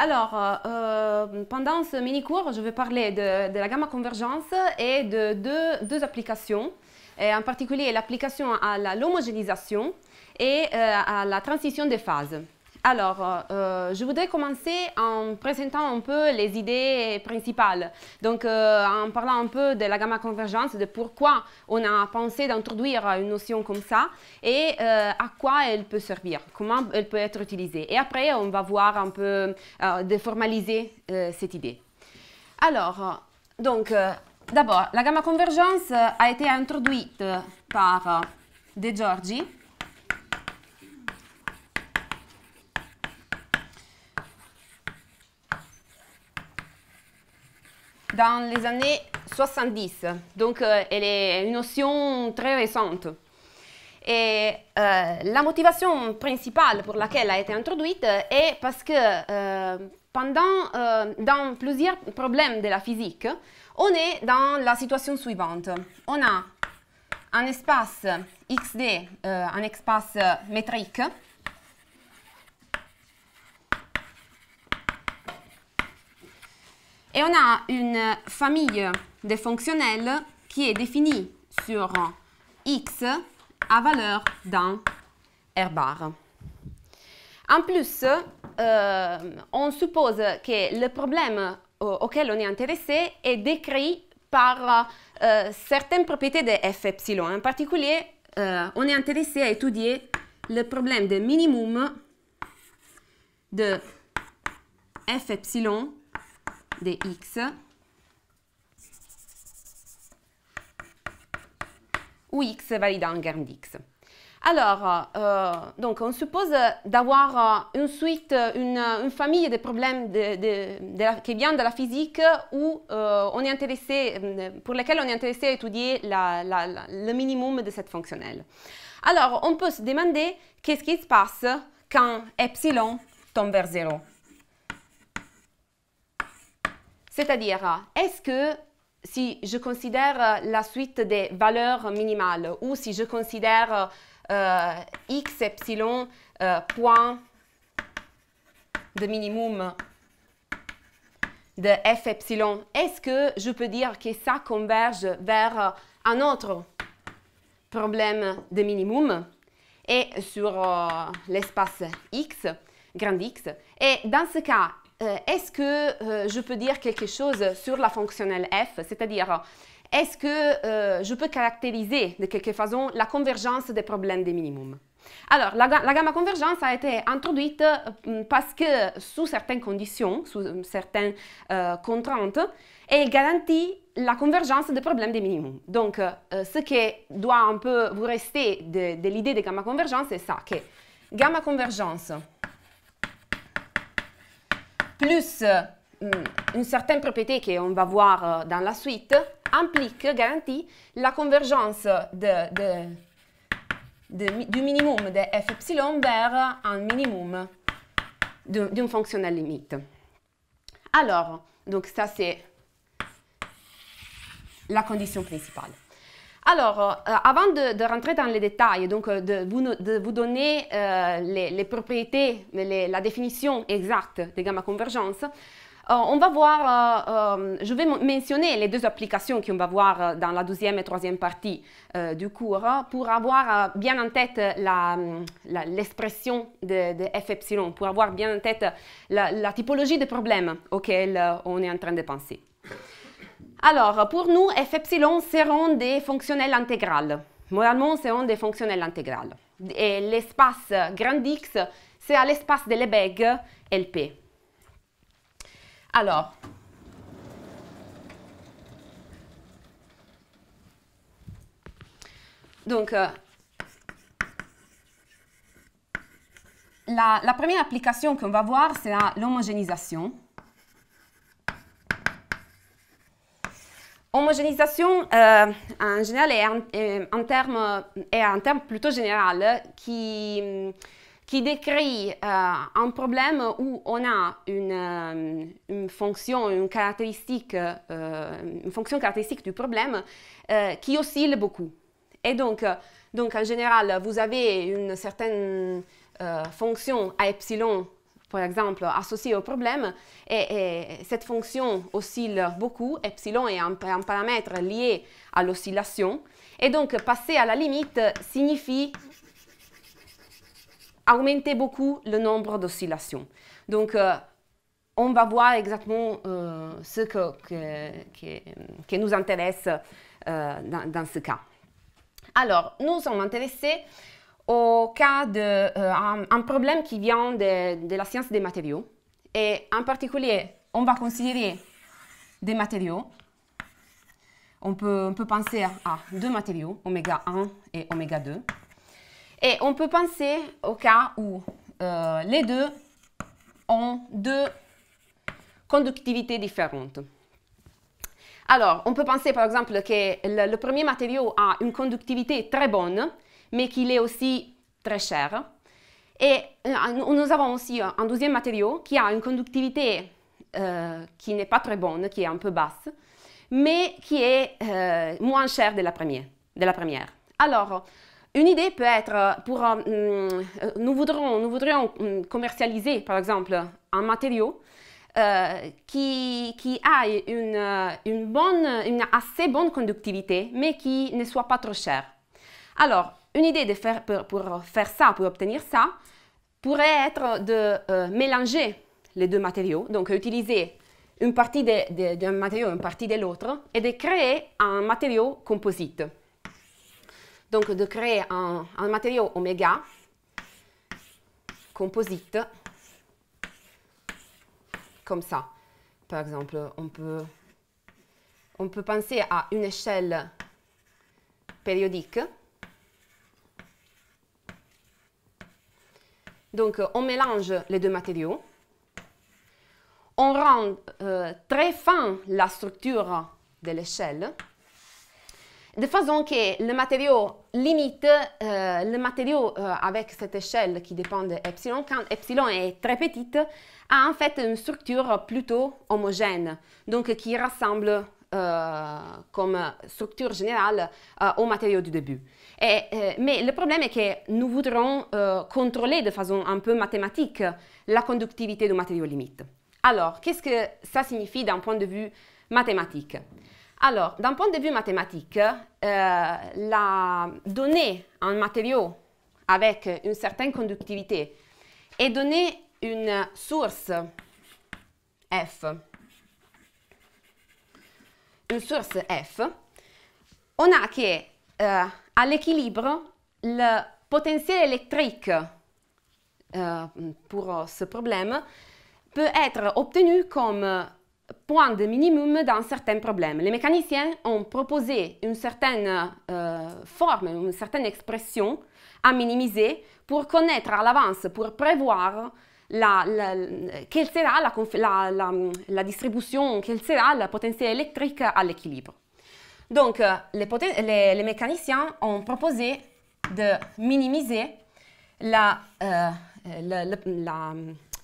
Alors, euh, euh, pendant ce mini-cours, je vais parler de, la gamme convergence et de deux, applications, en particulier l'application à l'homogénéisation et euh, à la transition des phases. Alors, euh, euh, je voudrais commencer en présentant un peu les idées principales. Donc, euh, en parlant un peu de la gamma convergence, de pourquoi on a pensé d'introduire une notion comme ça et à quoi elle peut servir, comment elle peut être utilisée. Et après, on va voir un peu de formaliser cette idée. Alors, donc, d'abord, la gamma convergence a été introduite par De Giorgi dans les années 70. Donc, euh, elle est une notion très récente. Et euh, la motivation principale pour laquelle elle a été introduite euh, est parce que pendant, dans plusieurs problèmes de la physique, on est dans la situation suivante. On a un espace XD, un espace métrique, Et on a une famille de fonctionnels qui est définie sur x à valeur d'un R bar. En plus, euh, on suppose que le problème euh, auquel on est intéressé est décrit par euh, certaines propriétés de f epsilon. En particulier, on est intéressé à étudier le problème de minimum de f epsilon de x où x valide un grand d'x. Alors, euh, donc on suppose d'avoir euh, une suite, une, famille de problèmes qui vient de la physique où euh, on est intéressé, pour lesquels on est intéressé à étudier le minimum de cette fonctionnelle. Alors, on peut se demander qu'est-ce qui se passe quand epsilon tombe vers 0. C'est-à-dire, est-ce que si je considère euh, la suite des valeurs minimales ou si je considère euh, x, epsilon, euh, point de minimum de f epsilon, est-ce que je peux dire que ça converge vers un autre problème de minimum et sur l'espace x, grand x. Et dans ce cas, euh, est-ce que euh, je peux dire quelque chose sur la fonctionnelle f, c'est-à-dire est-ce que euh, je peux caractériser de quelque façon la convergence des problèmes des minimums alors, la, gamma convergence a été introduite parce que, sous certaines conditions, sous certaines contraintes, elle garantit la convergence des problèmes des minimums. Donc, ce qui doit un peu vous rester de l'idée de gamma convergence, c'est ça, que gamma convergence plus euh, mm, une certaine propriété on va voir euh, dans la suite, implique, garantit la convergence du minimum de f vers un minimum d'une fonctionnelle limite. Alors, donc ça c'est la condition principale. Alors, euh, avant de, rentrer dans les détails, donc euh, de vous, donner euh, les, propriétés, la définition exacte des gamma convergence, on va voir, je vais mentionner les deux applications qu'on va voir dans la deuxième et troisième partie du cours pour avoir bien en tête l'expression de, de F pour avoir bien en tête la, la typologie des problèmes auxquels on est en train de penser. Alors, pour nous, f epsilon seront des fonctionnels intégrales. Moralement, seront des fonctionnels intégrales. Et l'espace grand X, c'est à l'espace de Lebesgue LP. Alors, donc, euh, la, la première application qu'on va voir, c'est l'homogénéisation. Homogénéisation, euh, en général, est un, euh, terme, terme plutôt général qui, qui décrit euh, un problème où on a une, une fonction, une caractéristique, une fonction caractéristique du problème qui oscille beaucoup. Et donc, donc, en général, vous avez une certaine fonction à epsilon par exemple, associé au problème. Et, cette fonction oscille beaucoup, epsilon est un, paramètre lié à l'oscillation. Et donc, passer à la limite signifie augmenter beaucoup le nombre d'oscillations. Donc, euh, on va voir exactement euh, ce que, nous intéresse euh, dans, dans, ce cas. Alors, nous sommes intéressés au cas d'un euh, un problème qui vient de, de, la science des matériaux. Et en particulier, on va considérer des matériaux. On peut, on peut penser à deux matériaux, oméga 1 et oméga 2. Et on peut penser au cas où euh, les deux ont deux conductivités différentes. Alors, on peut penser par exemple que le premier matériau a une conductivité très bonne mais qu'il est aussi très cher. Et euh, nous avons aussi un deuxième matériau qui a une conductivité euh, qui n'est pas très bonne, qui est un peu basse, mais qui est euh, moins cher de la, première, de la première. Alors, une idée peut être, pour, nous voudrions, nous hum, voudrions commercialiser, par exemple, un matériau qui, qui, a une, une, bonne, une assez bonne conductivité, mais qui ne soit pas trop cher. Alors, une idée de faire, pour, faire ça, pour obtenir ça, pourrait être de euh, mélanger les deux matériaux, donc utiliser une partie d'un matériau, une partie de l'autre, et de créer un matériau composite. Donc de créer un, matériau oméga composite, comme ça. Par exemple, on peut, on peut penser à une échelle périodique Donc, euh, on mélange les deux matériaux. On rend euh, très fin la structure de l'échelle, de façon que le matériau limite euh, le matériau avec cette échelle qui dépend de epsilon. Quand epsilon est très petite, a en fait une structure plutôt homogène, donc qui rassemble euh, comme structure générale euh, au matériaux du début. Euh, mais le problème est que nous voudrons contrôler de façon un peu mathématique la conductivité du matériau limite. Alors, qu'est-ce que ça signifie d'un point de vue mathématique Alors, d'un point de vue mathématique, la un un matériau avec une certaine conductivité et donner une source F une source F, on a qu'à euh, à l'équilibre, le potentiel électrique euh, pour euh, ce problème peut être obtenu comme point de minimum dans certains problèmes. Les mécaniciens ont proposé une certaine forme, une certaine expression à minimiser pour connaître à l'avance, pour prévoir la, quelle sera la, distribution, quelle sera la potentiel électrique à l'équilibre. Donc, euh, les, mécaniciens ont proposé de minimiser euh,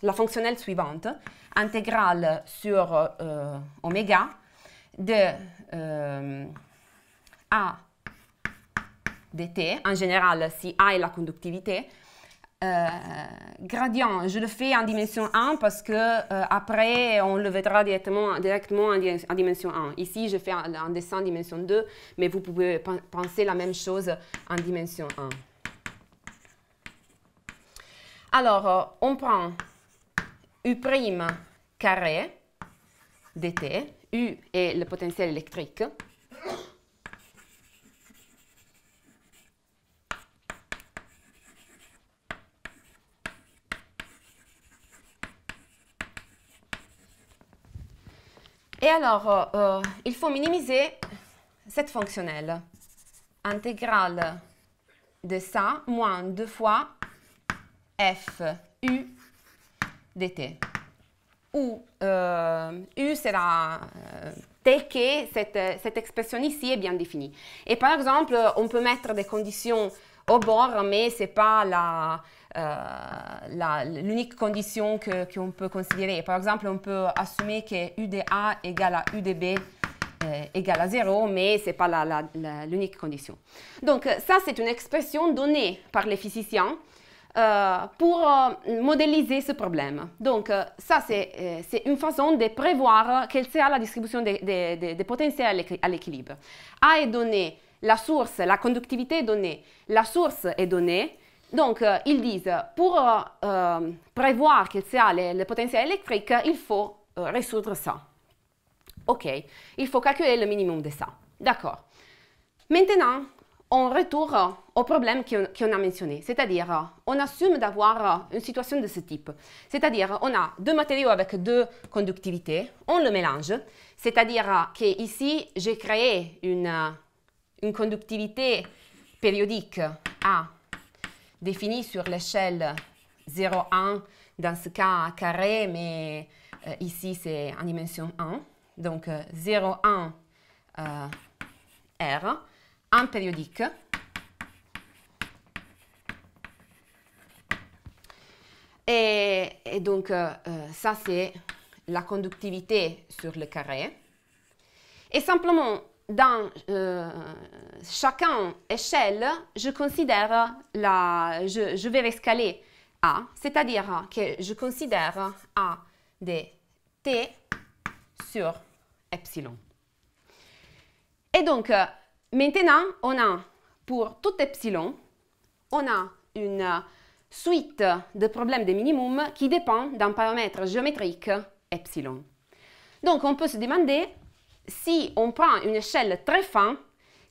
la, fonctionnelle suivante, intégrale sur euh, de euh, A dt, en général si A est la conductivité, euh, gradient. Je le fais en dimension 1 parce que euh, après, on le verra directement, directement en, dimension 1. Ici, je fais un, dessin en dimension 2, mais vous pouvez penser la même chose en dimension 1. Alors, euh, on prend U' carré dt, U est le potentiel électrique, Et alors, euh, euh, il faut minimiser cette fonctionnelle. Intégrale de ça, moins 2 fois f u dt. Où euh, u sera tel que cette, cette, expression ici est bien définie. Et par exemple, on peut mettre des conditions au bord, mais ce n'est pas la, euh, l'unique condition qu'on peut considérer. Par exemple, on peut assumer que UDA égale à UDB euh, égale à 0, mais ce n'est pas l'unique condition. Donc euh, ça, c'est une expression donnée par les physiciens pour modéliser ce problème. Donc ça, c'est une façon de prévoir quelle sera la distribution des potentiels à l'équilibre. A est donnée, la source, la conductivité est donnée, la source est donnée, donc, euh, ils disent, pour euh, euh, prévoir que' y le, potentiel électrique, il faut résoudre ça. OK, il faut calculer le minimum de ça. D'accord. Maintenant, on retourne au problème qu'on a mentionné, c'est-à-dire on assume d'avoir une situation de ce type. C'est-à-dire on a deux matériaux avec deux conductivités, on le mélange, c'est-à-dire que ici j'ai créé une, une conductivité périodique A définie sur l'échelle 0,1, dans ce cas carré, mais euh, ici c'est en dimension 1. Donc 0,1 euh, euh, R, un périodique. Et, et donc ça c'est la conductivité sur le carré. Et simplement, dans euh, chacun échelle, je considère la, je, vais escaler A, c'est-à-dire que je considère A de T sur epsilon. Et donc, euh, maintenant, on a pour tout epsilon, on a une suite de problèmes de minimum qui dépend d'un paramètre géométrique epsilon. Donc, on peut se demander si on prend une échelle très fin,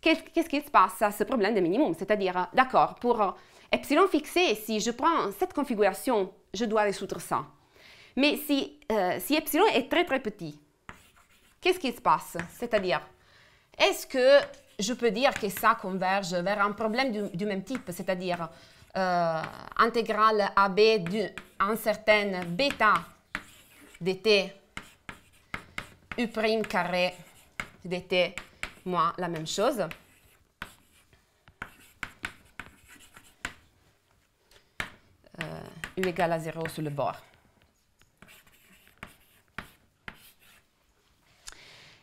qu'est-ce qui se passe à ce problème de minimum C'est-à-dire, euh, d'accord, pour euh, epsilon fixé, si je prends cette configuration, je dois résoudre ça. Mais euh, si, epsilon est très très petit, qu'est-ce qui se passe C'est-à-dire, est-ce que je peux dire que ça converge vers un problème du, même type, c'est-à-dire euh, intégrale AB d'une certaine bêta dt U' carré dt moi la même chose. Euh, U égale à 0 sur le bord.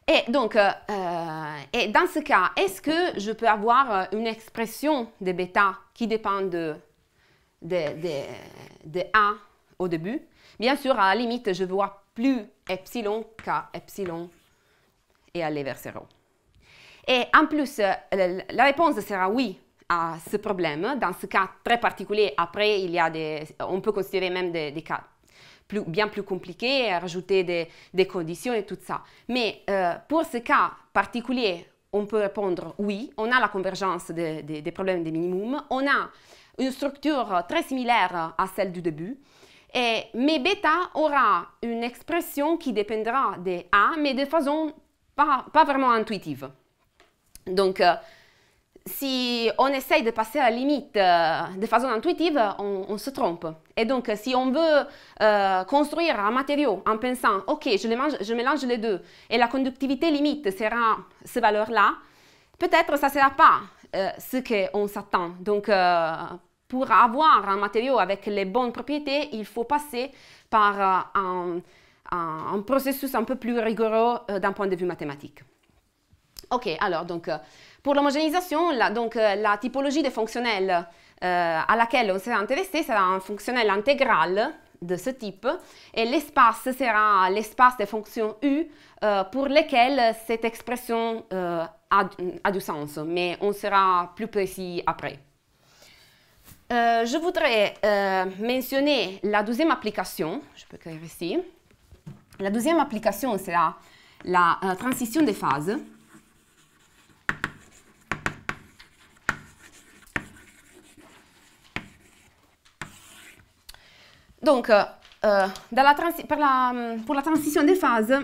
Et donc, euh, euh, et dans ce cas, est-ce que je peux avoir une expression de bêta qui dépend de, de, A au début Bien sûr, à la limite, je vois plus epsilon k epsilon et aller vers zéro. Et en plus, euh, la réponse sera oui à ce problème. Dans ce cas très particulier, après, il on peut considérer même des, cas bien plus compliqués, rajouter des, conditions et tout ça. Mais euh, pour ce cas particulier, on peut répondre oui, on a la convergence des problèmes des minimums, on a une structure très similaire à celle du début, et, mes bêta aura une expression qui dépendra de A, mais de façon pas, vraiment intuitive. Donc, euh, si on essaye de passer à la limite euh, de façon intuitive, on, se trompe. Et donc, euh, si on veut construire un matériau en pensant, OK, je, je, mélange les deux, et la conductivité limite sera ces valeurs-là, peut-être ça ne sera pas ce ce qu'on s'attend. Donc, pour avoir un matériau avec les bonnes propriétés, il faut passer par euh, un, processus un peu plus rigoureux euh, d'un point de vue mathématique. Ok, alors donc euh, pour l'homogénéisation, la, donc la typologie des fonctionnels à laquelle on sera intéressé sera un fonctionnel intégral de ce type et l'espace sera l'espace des fonctions U pour lesquelles cette expression a du sens, mais on sera plus précis après. Euh, je voudrais euh, mentionner la deuxième application. Je peux écrire ici. La deuxième application, c'est la, la euh, transition des phases. Donc, la pour, la, mm, pour la transition des phases,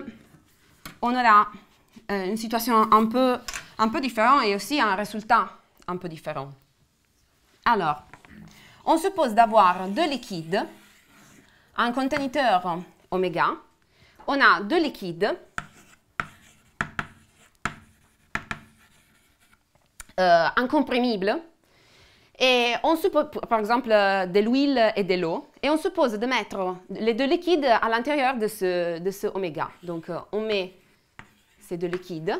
on aura une situation un peu, un peu différente et aussi un résultat un peu différent. Alors, on suppose d'avoir deux liquides, un conteneur oméga, on a deux liquides, euh, incomprimibles, et on suppose, par exemple, euh, de l'huile et de l'eau, et on suppose de mettre les deux liquides à l'intérieur de ce, de ce oméga. Donc, euh, on met ces deux liquides,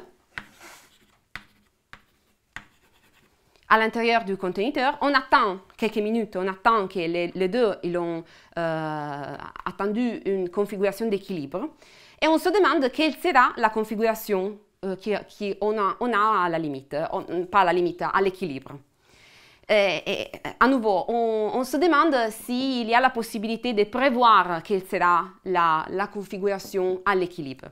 à l'intérieur du conteneur, on attend quelques minutes, on attend que les, deux ils ont euh, attendu une configuration d'équilibre et on se demande quelle sera la configuration euh, qui qu'on a, on a à la limite, pas à la limite, à l'équilibre. Et, à nouveau, on, se demande s'il y a la possibilité de prévoir quelle sera la, la configuration à l'équilibre.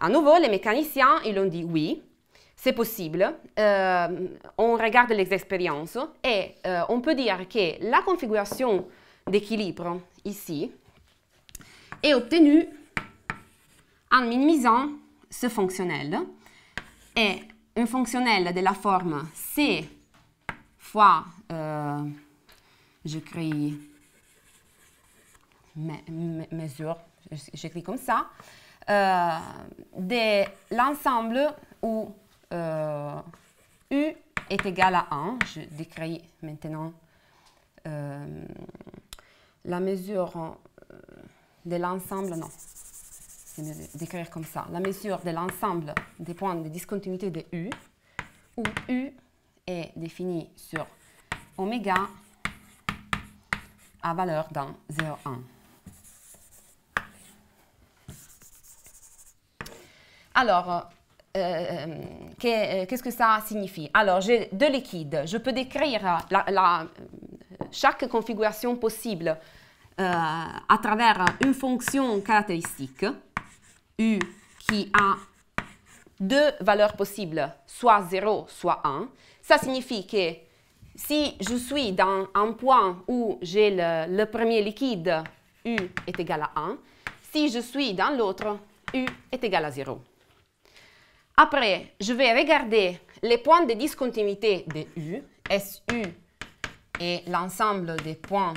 À nouveau, les mécaniciens, ils ont dit oui, c'est possible, euh, on regarde les expériences et euh, on peut dire que la configuration d'équilibre ici est obtenue en minimisant ce fonctionnel. Et un fonctionnel de la forme C fois, euh, j'écris mesure, j'écris comme ça, euh, de l'ensemble où euh, U est égal à 1. Je décris maintenant euh, la mesure euh, de l'ensemble, non, c'est d'écrire comme ça, la mesure de l'ensemble des points de discontinuité de U, où U est défini sur oméga à valeur dans 0,1. Alors, euh, euh, euh, qu'est-ce que ça signifie Alors, j'ai deux liquides. Je peux décrire chaque configuration possible à travers une fonction caractéristique, U, qui a deux valeurs possibles, soit 0, soit 1. Ça signifie que si je suis dans un point où j'ai le, le, premier liquide, U est égal à 1, si je suis dans l'autre, U est égal à 0. Après, je vais regarder les points de discontinuité de U, SU et l'ensemble des points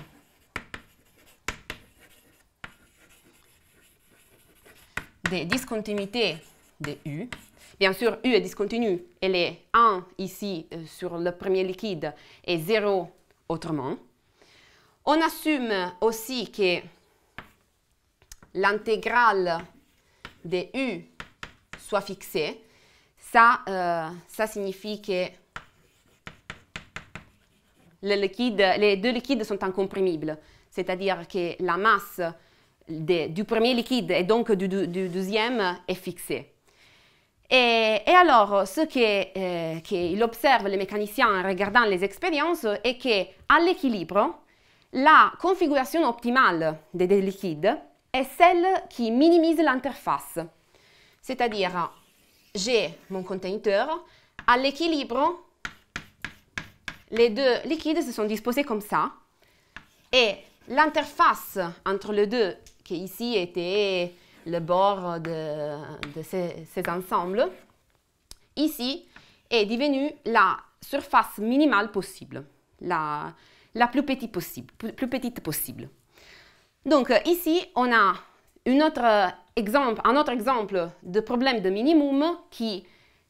de discontinuité de U. Bien sûr, U est discontinue. Elle est 1 ici euh, sur le premier liquide et 0 autrement. On assume aussi que l'intégrale de U soit fixée. Ça, euh, ça signifie que le les deux liquides sont incomprimibles, c'est-à-dire que la masse du premier liquide et donc du, deuxième est fixée. Et, alors, ce euh, qu'il euh, les mécaniciens, en regardant les expériences, est qu'à l'équilibre, la configuration optimale des, des liquides est celle qui minimise l'interface. C'est-à-dire, j'ai mon conteneur. À l'équilibre, les deux liquides se sont disposés comme ça. Et l'interface entre les deux, qui ici était le bord de, de ces, ensembles, ici est devenue la surface minimale possible, la, la plus, petite possible, plus petite possible. Donc ici, on a une autre exemple, un autre exemple de problème de minimum qui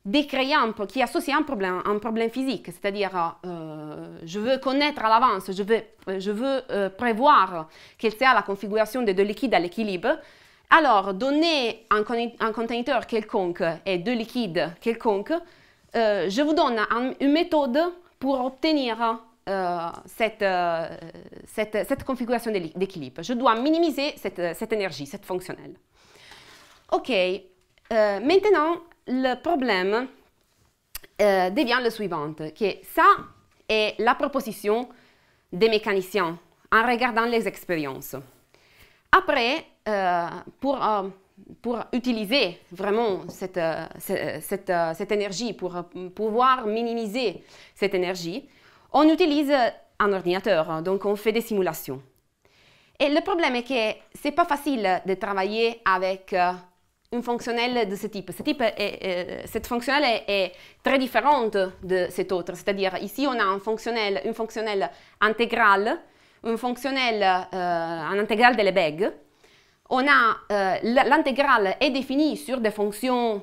décrayant, qui associe un problème, un problème physique, c'est-à-dire euh, je veux connaître à l'avance, je veux, je veux euh, prévoir quelle sera la configuration des deux liquides à l'équilibre. Alors, donner un, conteneur quelconque et deux liquides quelconques, euh, je vous donne une méthode pour obtenir cette, cette, cette, configuration d'équilibre. Je dois minimiser cette, cette énergie, cette fonctionnelle. OK, euh, maintenant, le problème euh, devient le suivant, que ça est la proposition des mécaniciens en regardant les expériences. Après, euh, pour, pour, utiliser vraiment cette, cette, cette, cette, énergie, pour pouvoir minimiser cette énergie, on utilise un ordinateur, hein, donc on fait des simulations. Et le problème est que ce n'est pas facile de travailler avec une fonctionnelle de ce type. Ce type euh, cette fonctionnelle est, très différente de cette autre. C'est-à-dire, ici, on a un fonctionnel, une fonctionnelle intégrale, une fonctionnelle euh, un intégrale de Lebesgue. On a euh, l'intégrale est définie sur des fonctions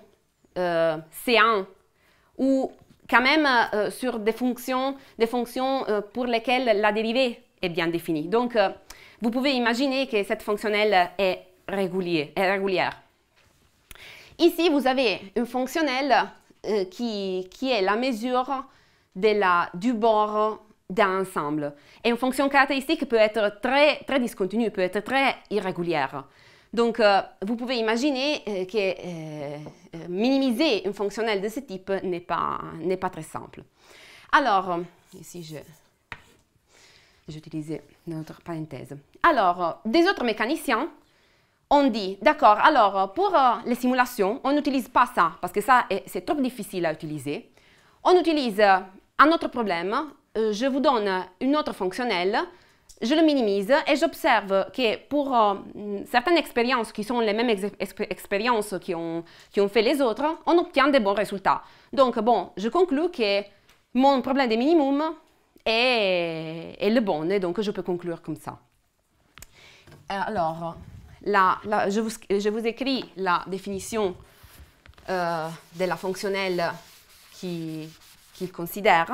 C1 ou quand même sur des fonctions, des fonctions pour lesquelles la dérivée est bien définie. Donc, vous pouvez imaginer que cette fonctionnelle Est régulière. Ici, vous avez une fonctionnelle euh, qui, qui, est la mesure de la, du bord d'un ensemble. Et une fonction caractéristique peut être très, très discontinue, peut être très irrégulière. Donc, euh, vous pouvez imaginer euh, que minimiser une fonctionnelle de ce type n'est pas, pas très simple. Alors, ici, je j'utilisais notre parenthèse. Alors, des autres mécaniciens on dit, d'accord, alors euh, pour euh, les simulations, on n'utilise pas ça, parce que ça, c'est trop difficile à utiliser. On utilise euh, un autre problème, je vous donne une autre fonctionnelle, je le minimise et j'observe que pour certaines expériences qui sont les mêmes expériences qui ont, fait les autres, on obtient des bons résultats. Donc bon, je conclue que mon problème de minimum est, est le bon, et donc je peux conclure comme ça. Alors je, vous, écris la définition euh, de la fonctionnelle qu'il considère,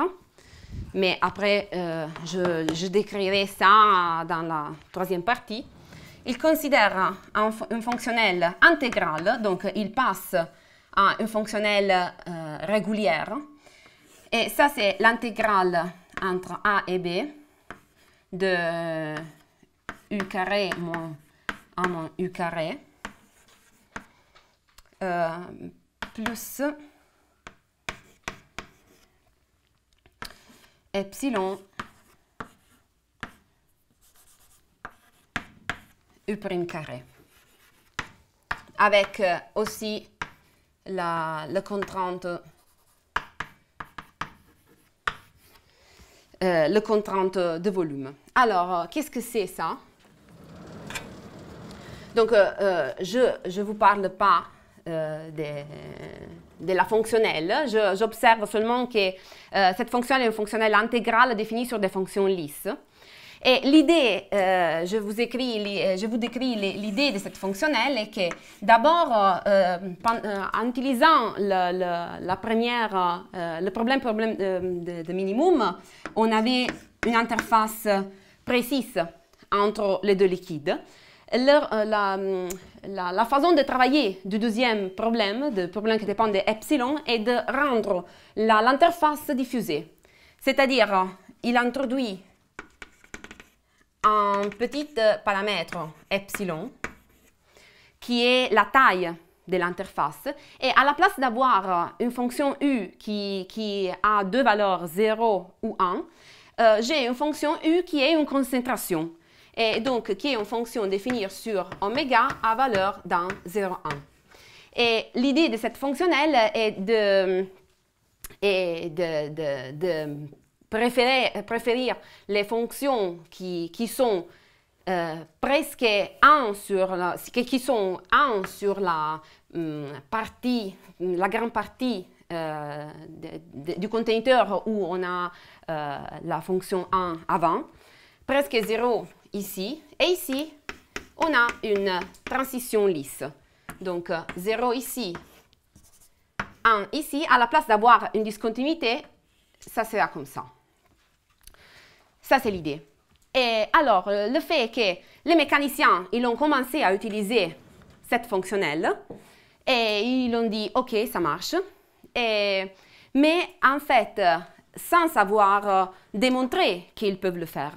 mais après, euh, je, décrirai ça dans la troisième partie. Il considère un, un fonctionnel intégral, donc il passe à un fonctionnel euh, régulière. Et ça, c'est l'intégrale entre a et b de u carré moins à mon U carré euh, plus epsilon U carré. Avec euh, aussi la, contrainte euh, le contrainte de volume. Alors, qu'est-ce que c'est ça donc, euh, euh, je ne vous parle pas euh, de, de, la fonctionnelle. J'observe seulement que cette fonctionnelle est une fonctionnelle intégrale définie sur des fonctions lisses. Et l'idée, je, vous écris, je vous décris l'idée de cette fonctionnelle est que d'abord, en utilisant le, la première, le problème, problème de, minimum, on avait une interface précise entre les deux liquides. Euh, hum, la, façon de travailler du deuxième problème, du problème qui dépend de epsilon, est de rendre l'interface diffusée. C'est-à-dire, il introduit un petit euh, paramètre epsilon qui est la taille de l'interface. Et à la place d'avoir une fonction u qui, a deux valeurs 0 ou 1, euh, j'ai une fonction u qui est une concentration et donc qui est une fonction définie sur oméga à valeur d'un 0,1. Et l'idée de cette fonctionnelle est de, de, préférer, les fonctions qui, sont euh, presque 1 sur la, qui sont 1 sur la hum, partie, la grande partie euh, du conteneur où on a euh, la fonction 1 avant, presque 0 ici. Et ici, on a une transition lisse. Donc 0 euh, ici, 1 ici. À la place d'avoir une discontinuité, ça sera comme ça. Ça, c'est l'idée. Et alors, euh, le fait que les mécaniciens, ils ont commencé à utiliser cette fonctionnelle et ils ont dit, OK, ça marche. mais en fait, sans savoir euh, démontrer qu'ils peuvent le faire.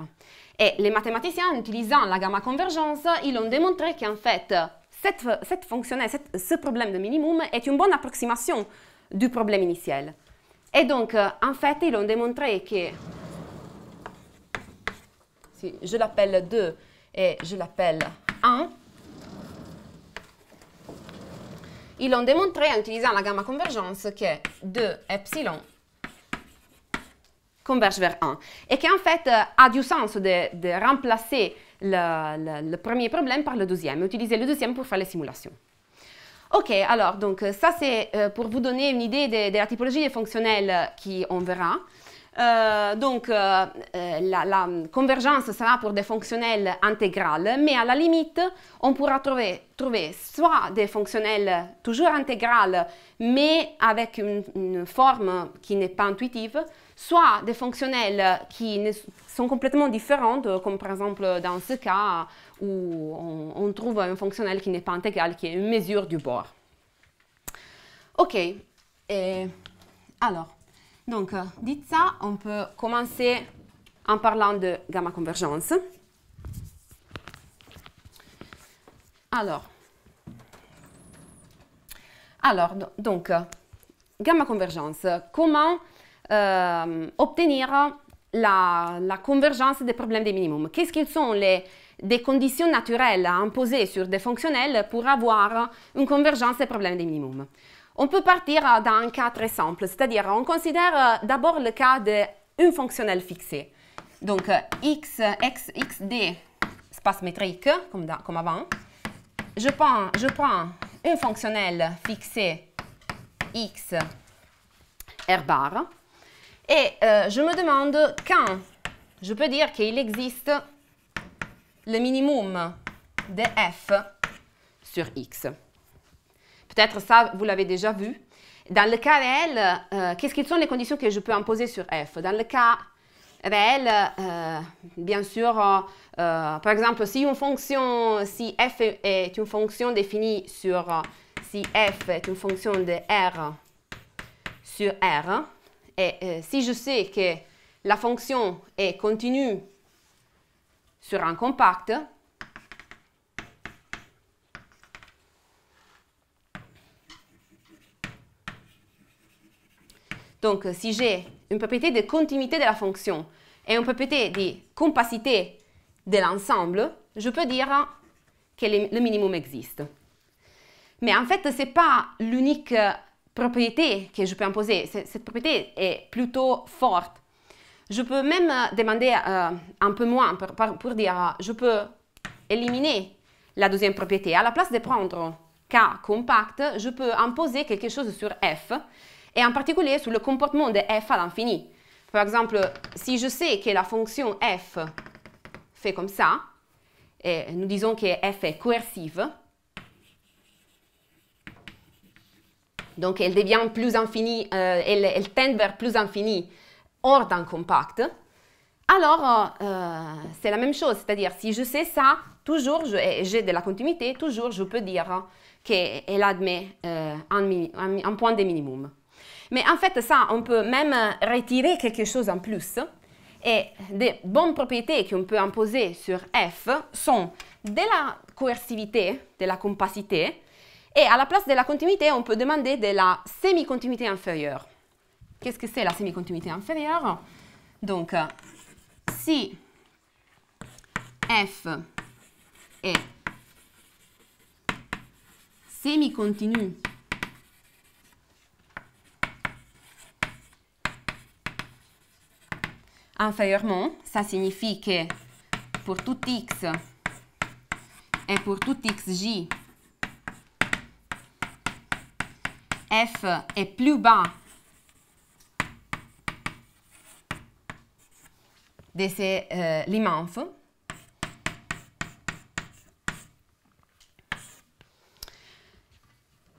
Et les mathématiciens, en utilisant la gamma convergence, ils ont démontré qu'en fait, cette, cette ce problème de minimum est une bonne approximation du problème initial. Et donc, euh, en fait, ils ont démontré que, si je l'appelle 2 et je l'appelle 1, ils ont démontré en utilisant la gamma convergence que 2 epsilon converge vers 1. Et qui en fait euh, a du sens de, remplacer le, premier problème par le deuxième, utiliser le deuxième pour faire les simulations. Ok, alors donc euh, ça c'est euh, pour vous donner une idée de, la typologie des fonctionnels qu'on verra. donc la, convergence sera pour des fonctionnels intégrales, mais à la limite, on pourra trouver, trouver soit des fonctionnels toujours intégrales, mais avec une forme qui n'est pas intuitive, soit des fonctionnels qui sont complètement différentes, euh, comme par exemple dans ce cas où on, trouve un fonctionnel qui n'est pas intégral, qui est une mesure du bord. Ok, alors, donc, euh, dit ça, on peut commencer en parlant de gamma convergence. Alors, alors donc, euh, gamma convergence, comment euh, obtenir la, convergence des problèmes des minimums. Qu'est-ce qu'ils sont les, conditions naturelles à imposer sur des fonctionnels pour avoir une convergence des problèmes des minimums On peut partir d'un cas très simple, c'est-à-dire on considère euh, d'abord le cas d'un fonctionnel fixé. Donc euh, x, x, xd, espace métrique, comme, avant. Je prends, je prends un fonctionnel fixé x, r bar, et euh, je me demande quand je peux dire qu'il existe le minimum de f sur x. Peut-être ça, vous l'avez déjà vu. Dans le cas réel, euh, qu'est-ce qui sont les conditions que je peux imposer sur f Dans le cas réel, euh, bien sûr, par exemple, si, fonction, si f est une fonction définie sur si f est une fonction de r sur r, et euh, si je sais que la fonction est continue sur un compact, donc euh, si j'ai une propriété de continuité de la fonction et une propriété de compacité de l'ensemble, je peux dire que le minimum existe. Mais en fait, ce n'est pas l'unique euh, propriété que je peux imposer. Cette propriété est plutôt forte. Je peux même euh, demander euh, un peu moins pour, dire euh, je peux éliminer la deuxième propriété. À la place de prendre K compact, je peux imposer quelque chose sur F et en particulier sur le comportement de F à l'infini. Par exemple, si je sais que la fonction F fait comme ça, et nous disons que F est coercive, Donc, elle devient plus infinie, euh, elle, tend vers plus infini hors d'un compact. Alors, euh, euh, c'est la même chose, c'est-à-dire si je sais ça, toujours eh, j'ai de la continuité, toujours je peux dire qu'elle admet un, un, point de minimum. Mais en fait, ça, on peut même retirer quelque chose en plus. Et des bonnes propriétés qu'on peut imposer sur F sont de la coercivité, de la compacité, et à la place de la continuité, on peut demander de la semi-continuité inférieure. Qu'est-ce que c'est la semi-continuité inférieure Donc, euh, si f est semi-continu inférieurement, ça signifie que pour tout x et pour tout xj F est plus bas de ces euh, limanf.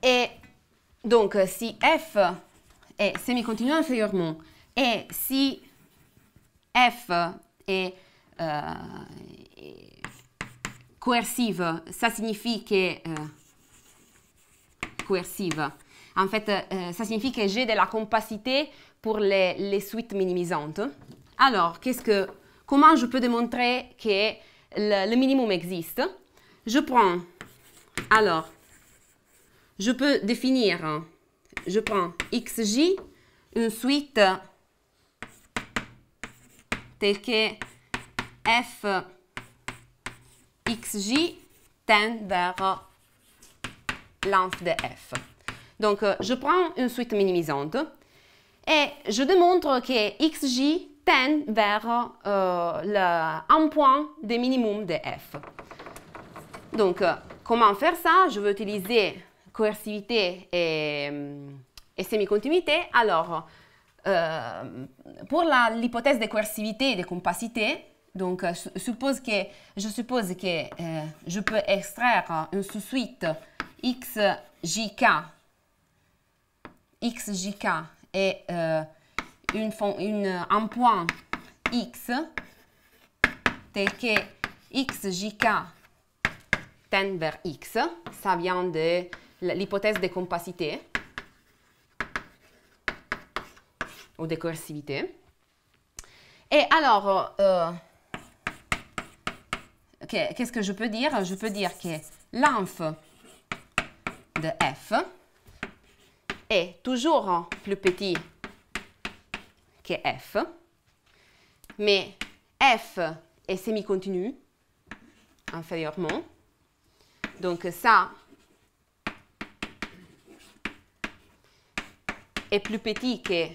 Et donc, si F est semi-continu inférieurement et si F est, eh, coercive, ça signifie que euh, coercive En fait, euh, euh, ça signifie que j'ai de la compacité pour les, suites minimisantes. Alors, comment je peux démontrer que le, minimum existe Je prends, alors, je peux définir, je prends xj, une suite telle que f xj tend vers l'inf de f. Donc, euh, je prends une suite minimisante et je démontre que xj tend vers euh, un point de minimum de f. Donc, euh, comment faire ça Je vais utiliser coercivité et, semi-continuité. Alors, pour l'hypothèse de coercivité et de compacité, je suppose que je peux extraire une sous-suite xjk xjk est euh, une, euh, un point x, tel que xjk tend vers x, ça vient de l'hypothèse de compacité ou de coercivité. Et alors, euh, qu'est-ce que je peux dire Je peux dire que l'inf de f est toujours plus petit que F, mais F est semi-continu inférieurement. Donc ça est plus petit que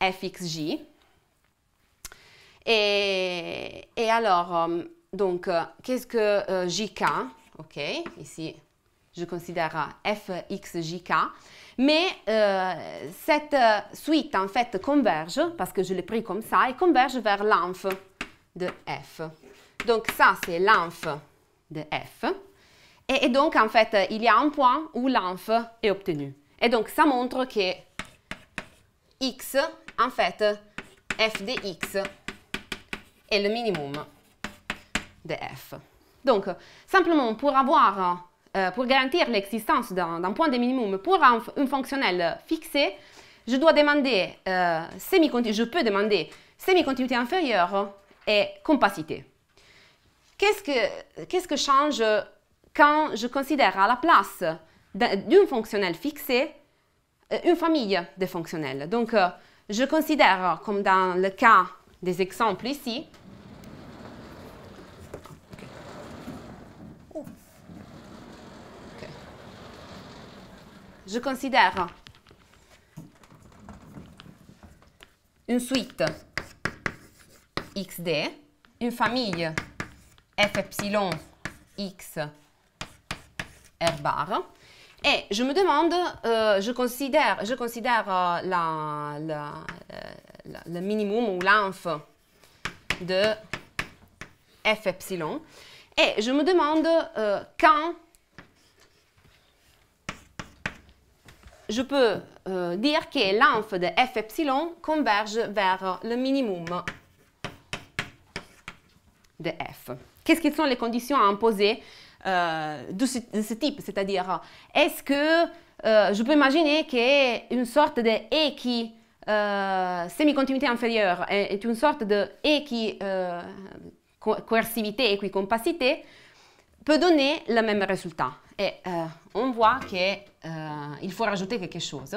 fxj. Et, et alors, euh, donc, euh, qu'est-ce que euh, jk Ok, ici, je considère FXJK. Mais euh, cette euh, suite, en fait, converge, parce que je l'ai pris comme ça, et converge vers l'inf de F. Donc ça, c'est l'inf de F. Et, donc, en fait, il y a un point où l'inf est obtenu. Et donc, ça montre que x, en fait, f de x est le minimum de f. Donc, simplement pour avoir euh, pour garantir l'existence d'un point de minimum pour un, fonctionnel fixé, je dois demander, euh, je peux demander semi-continuité inférieure et compacité. Qu'est-ce que change quand je considère à la place d'un fonctionnel fixé euh, une famille de fonctionnels Donc, je considère, comme dans le cas des exemples ici, je considère une suite XD, une famille x R bar. Et je me demande, euh, je considère, je considère euh, euh, la, le minimum ou l'inf de F epsilon. Et je me demande quand je peux euh, dire que l'inf de f epsilon converge vers le minimum de f. Qu'est-ce que sont les conditions à imposer euh, de, ce, type C'est-à-dire, est-ce que euh, je peux imaginer qu'une sorte de E qui semi-continuité inférieure est, une sorte de E coercivité et compacité peut donner le même résultat et euh, on voit qu'il euh, faut rajouter quelque chose.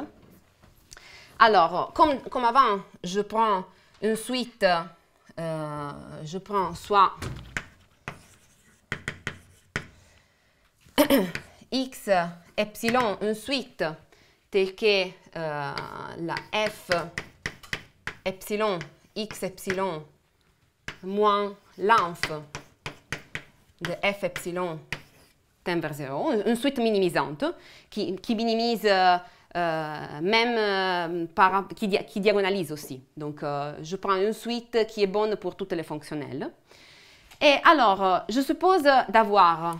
Alors, comme, avant, je prends une suite, euh, je prends soit x, epsilon, une suite telle que la f epsilon x epsilon moins l'inf de f epsilon vers une suite minimisante hein, qui, minimise euh, euh, même euh, qui, diagonalise aussi. Donc, je prends une suite qui est bonne pour toutes les fonctionnelles. Et alors, je suppose d'avoir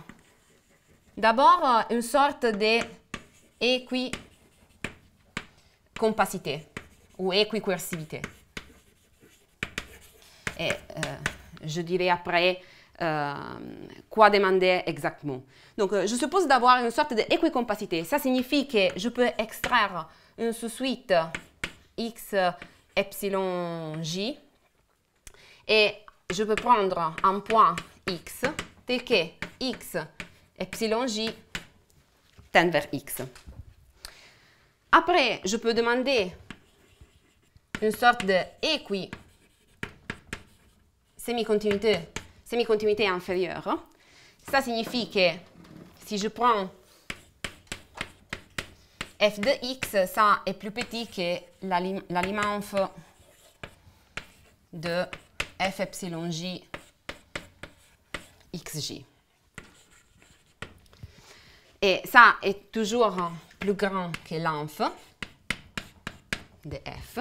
d'abord une sorte d'équicompacité ou équicoercivité. Et je dirai après euh, quoi demander exactement. Donc, euh, je suppose d'avoir une sorte d'équicompacité. Ça signifie que je peux extraire une sous-suite X, epsilon, J et je peux prendre un point X tel que X, epsilon, J tend vers X. Après, je peux demander une sorte d'équi semi-continuité semi-continuité inférieure. Ça signifie que si je prends f de x, ça est plus petit que la, de f epsilon j xj. Et ça est toujours plus grand que l'inf de f.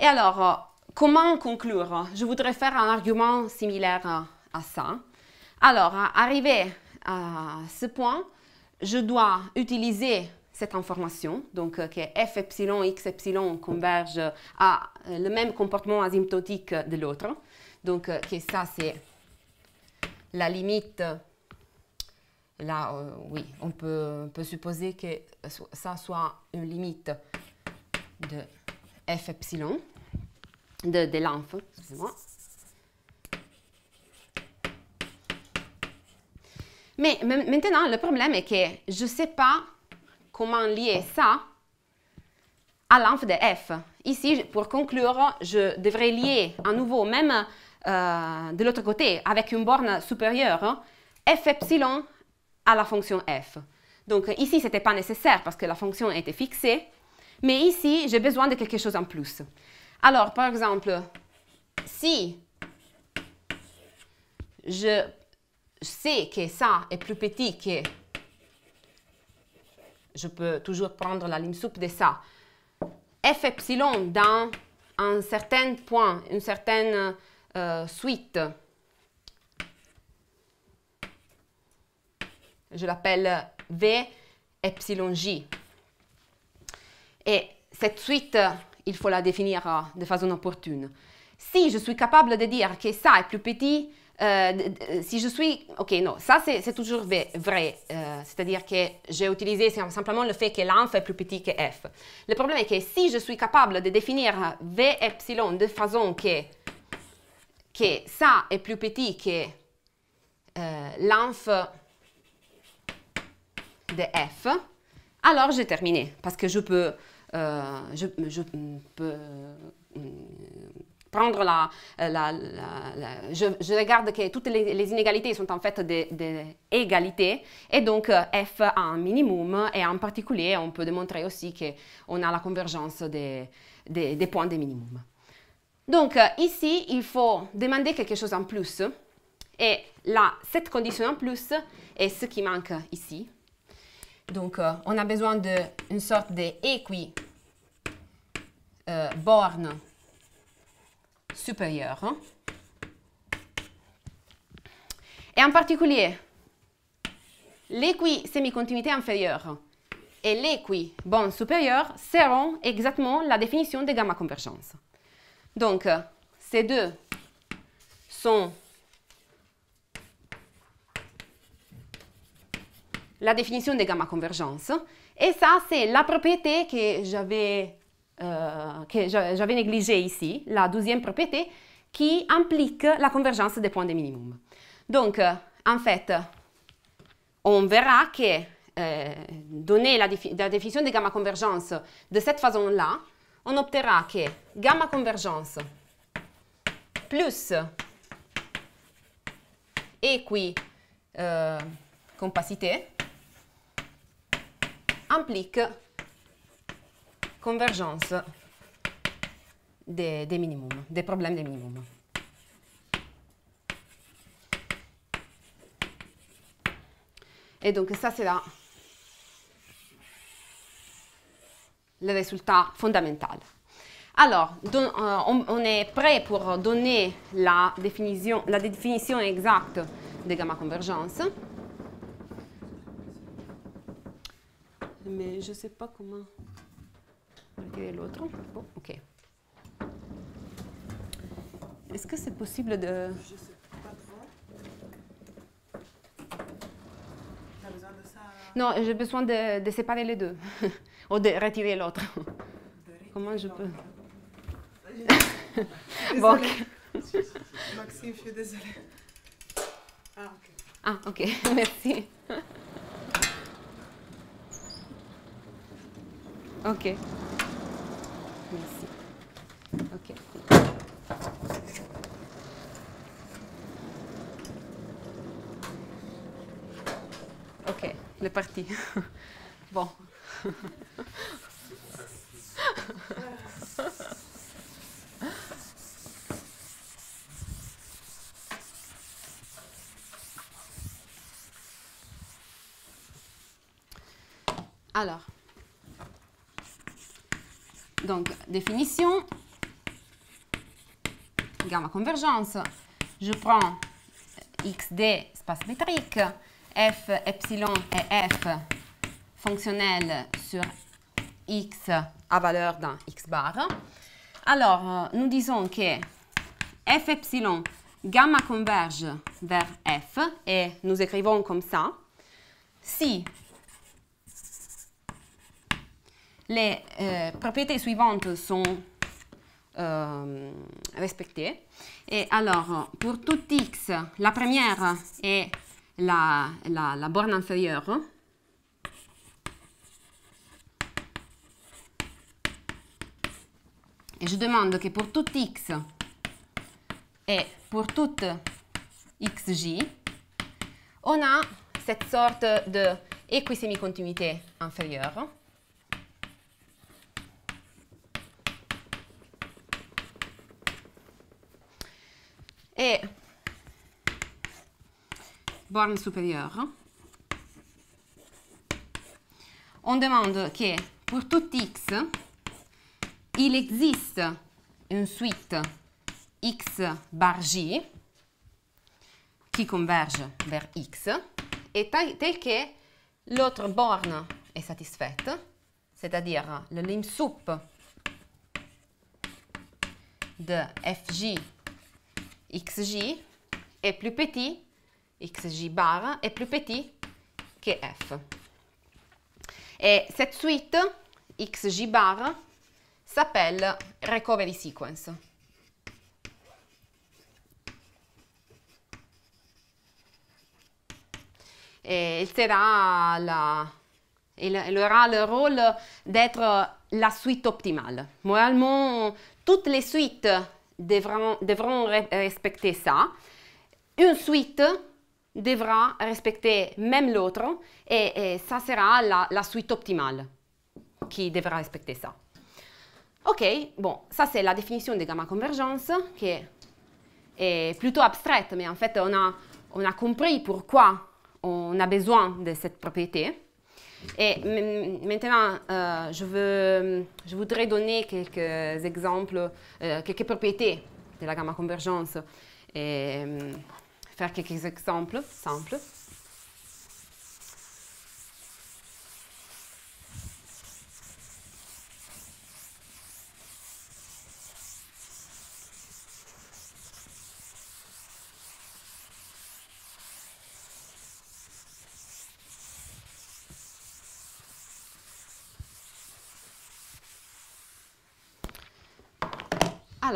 Et alors, Comment conclure hein? Je voudrais faire un argument similaire hein, à ça. Alors, hein, arrivé à ce point, je dois utiliser cette information, donc euh, que f epsilon x epsilon converge à euh, le même comportement asymptotique de l'autre. Donc euh, que ça c'est la limite. Là, oui, on peut, on peut, supposer que ça soit une limite de f epsilon de, de excusez-moi. Mais maintenant, le problème est que je ne sais pas comment lier ça à l'enf de f. Ici, pour conclure, je devrais lier à nouveau, même euh, de l'autre côté, avec une borne supérieure, f epsilon à la fonction f. Donc ici, ce n'était pas nécessaire parce que la fonction était fixée, mais ici, j'ai besoin de quelque chose en plus. Alors, par exemple, si je sais que ça est plus petit que... Je peux toujours prendre la ligne soupe de ça. F epsilon dans un certain point, une certaine euh, suite. Je l'appelle V epsilon J. Et cette suite il faut la définir euh, de façon opportune. Si je suis capable de dire que ça est plus petit, euh, si je suis... Ok, non, ça c'est toujours vrai. Euh, c'est-à-dire que j'ai utilisé simplement le fait que l'inf est plus petit que f. Le problème est que si je suis capable de définir v epsilon de façon que, que ça est plus petit que euh, de f, alors j'ai terminé. Parce que je peux euh, je, peux euh, prendre la... je, regarde que toutes les, inégalités sont en fait des, égalités et donc euh, F a un minimum et en particulier on peut démontrer aussi qu'on a la convergence des, points des minimums. Donc ici, il faut demander quelque chose en plus. Et là, cette condition en plus est ce qui manque ici. Donc on a besoin d'une sorte d'équilibre, euh, borne supérieure. Hein. Et en particulier, léqui continuité inférieure et l'équi-borne supérieure seront exactement la définition de gamma convergence. Donc, euh, ces deux sont la définition de gamma convergence. Et ça, c'est la propriété que j'avais euh, que j'avais négligé ici, la douzième propriété, qui implique la convergence des points de minimum. Donc, euh, en fait, on verra que euh, donné la, définition de gamma convergence de cette façon-là, on obtiendra que gamma convergence plus équi compacité implique convergence des, minimums, des problèmes des minimum, Et e donc ça, c'est là le résultat fondamental. Alors, euh, on, est prêt pour donner la définition, la définition exacte des gamma convergence. Mais je ne sais pas comment retirer l'autre. ok. Est-ce que c'est possible de... Je Non, j'ai besoin de, de, séparer les deux. Ou de retirer l'autre. Comment je peux... bon. Maxime, je suis désolée. Ah, ok. Ah, ok, merci. ok. OK. OK, le parti. bon. Alors, donc, définition, gamma convergence, je prends xd espace métrique, f epsilon et f fonctionnel sur x à valeur d'un x bar. Alors, euh, nous disons que f epsilon gamma converge vers f et nous écrivons comme ça si les euh, propriétés suivantes sont euh, respectées. Et alors, pour tout x, la première est la, la, la borne inférieure. E je demande che pour tutto x e pour tutto xj, on a cette sorte d'équisémicontinuité inférieure. et borne supérieure, on demande che pour tout x il existe une suite x bar j qui converge vers x et tel que l'autre borne est satisfaite, c'est-à-dire la lim sup de fj xj è più petit, xj bar è più petit che f. Et cette suite, xj bar, s'appelle recovery sequence. E il la, il, il aura le rôle d'être la suite optimale. Moralement, tutte le suite devront, respecter ça. Une suite devra respecter même l'autre et, ça sera la, suite optimale qui devra respecter ça. Ok, bon, ça c'est la définition de gamma convergence qui est plutôt abstraite, mais en fait on a compris pourquoi on a besoin de cette propriété. Et maintenant, euh, je, voudrais donner quelques exemples, euh, quelques propriétés de la gamma convergence et euh, faire quelques exemples simples.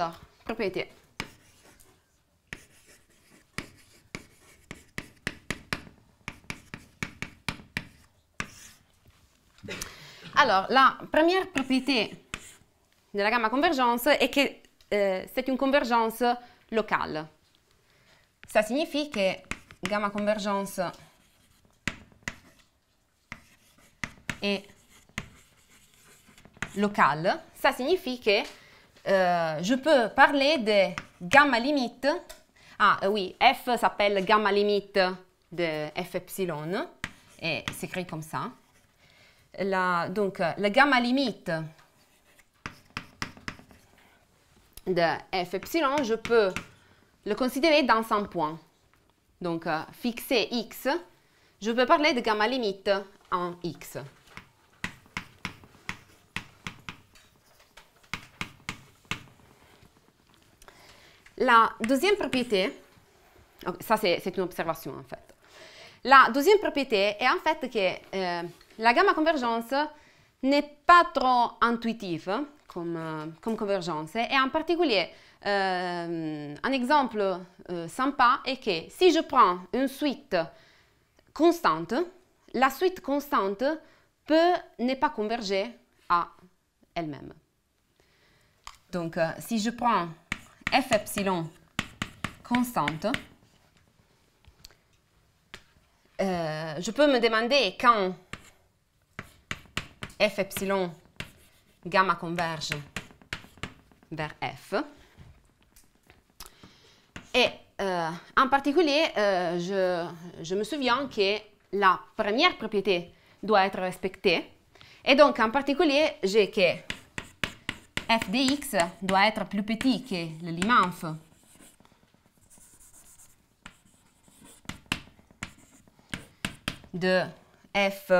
Alors, propriété. Alors, la première propriété de la gamma convergence è che eh, c'est une convergence locale. Ça signifie che gamma convergence è locale. Ça signifie che Euh, je peux parler de gamma limite. Ah euh, oui, f s'appelle gamma limite de f epsilon et s'écrit comme ça. donc, euh, la gamma limite de f epsilon, je peux le considérer dans un point. Donc, fixer x, je peux parler de gamma limite en x. La deuxième propriété, ça c'est une observation en fait. La deuxième propriété est en fait que euh, la gamma convergence n'est pas trop intuitive hein, euh, comme, convergence. Et en particulier, euh, un exemple sympa est que si je prends une suite constante, la suite constante peut ne pas converger à elle-même. Donc, si je prends f epsilon constante, euh, je peux me demander quand f epsilon gamma converge vers f. Et euh, en particulier, euh, je, je, me souviens que la première propriété doit être respectée. Et donc, en particulier, j'ai que f de doit être plus petit que le limanf. de f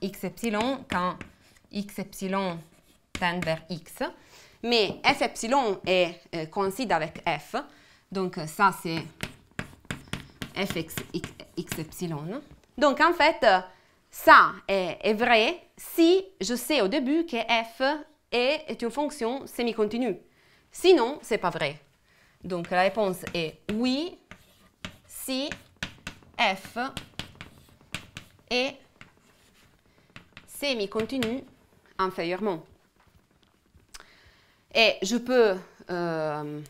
epsilon quand epsilon tend vers x. Mais f epsilon est euh, coïncide avec f, donc euh, ça c'est f x epsilon. Donc en fait, euh, ça est, vrai si je sais au début que f est une fonction semi-continue. Sinon, c'est pas vrai. Donc la réponse est oui si f est semi-continue inférieurement. Et je peux, euh,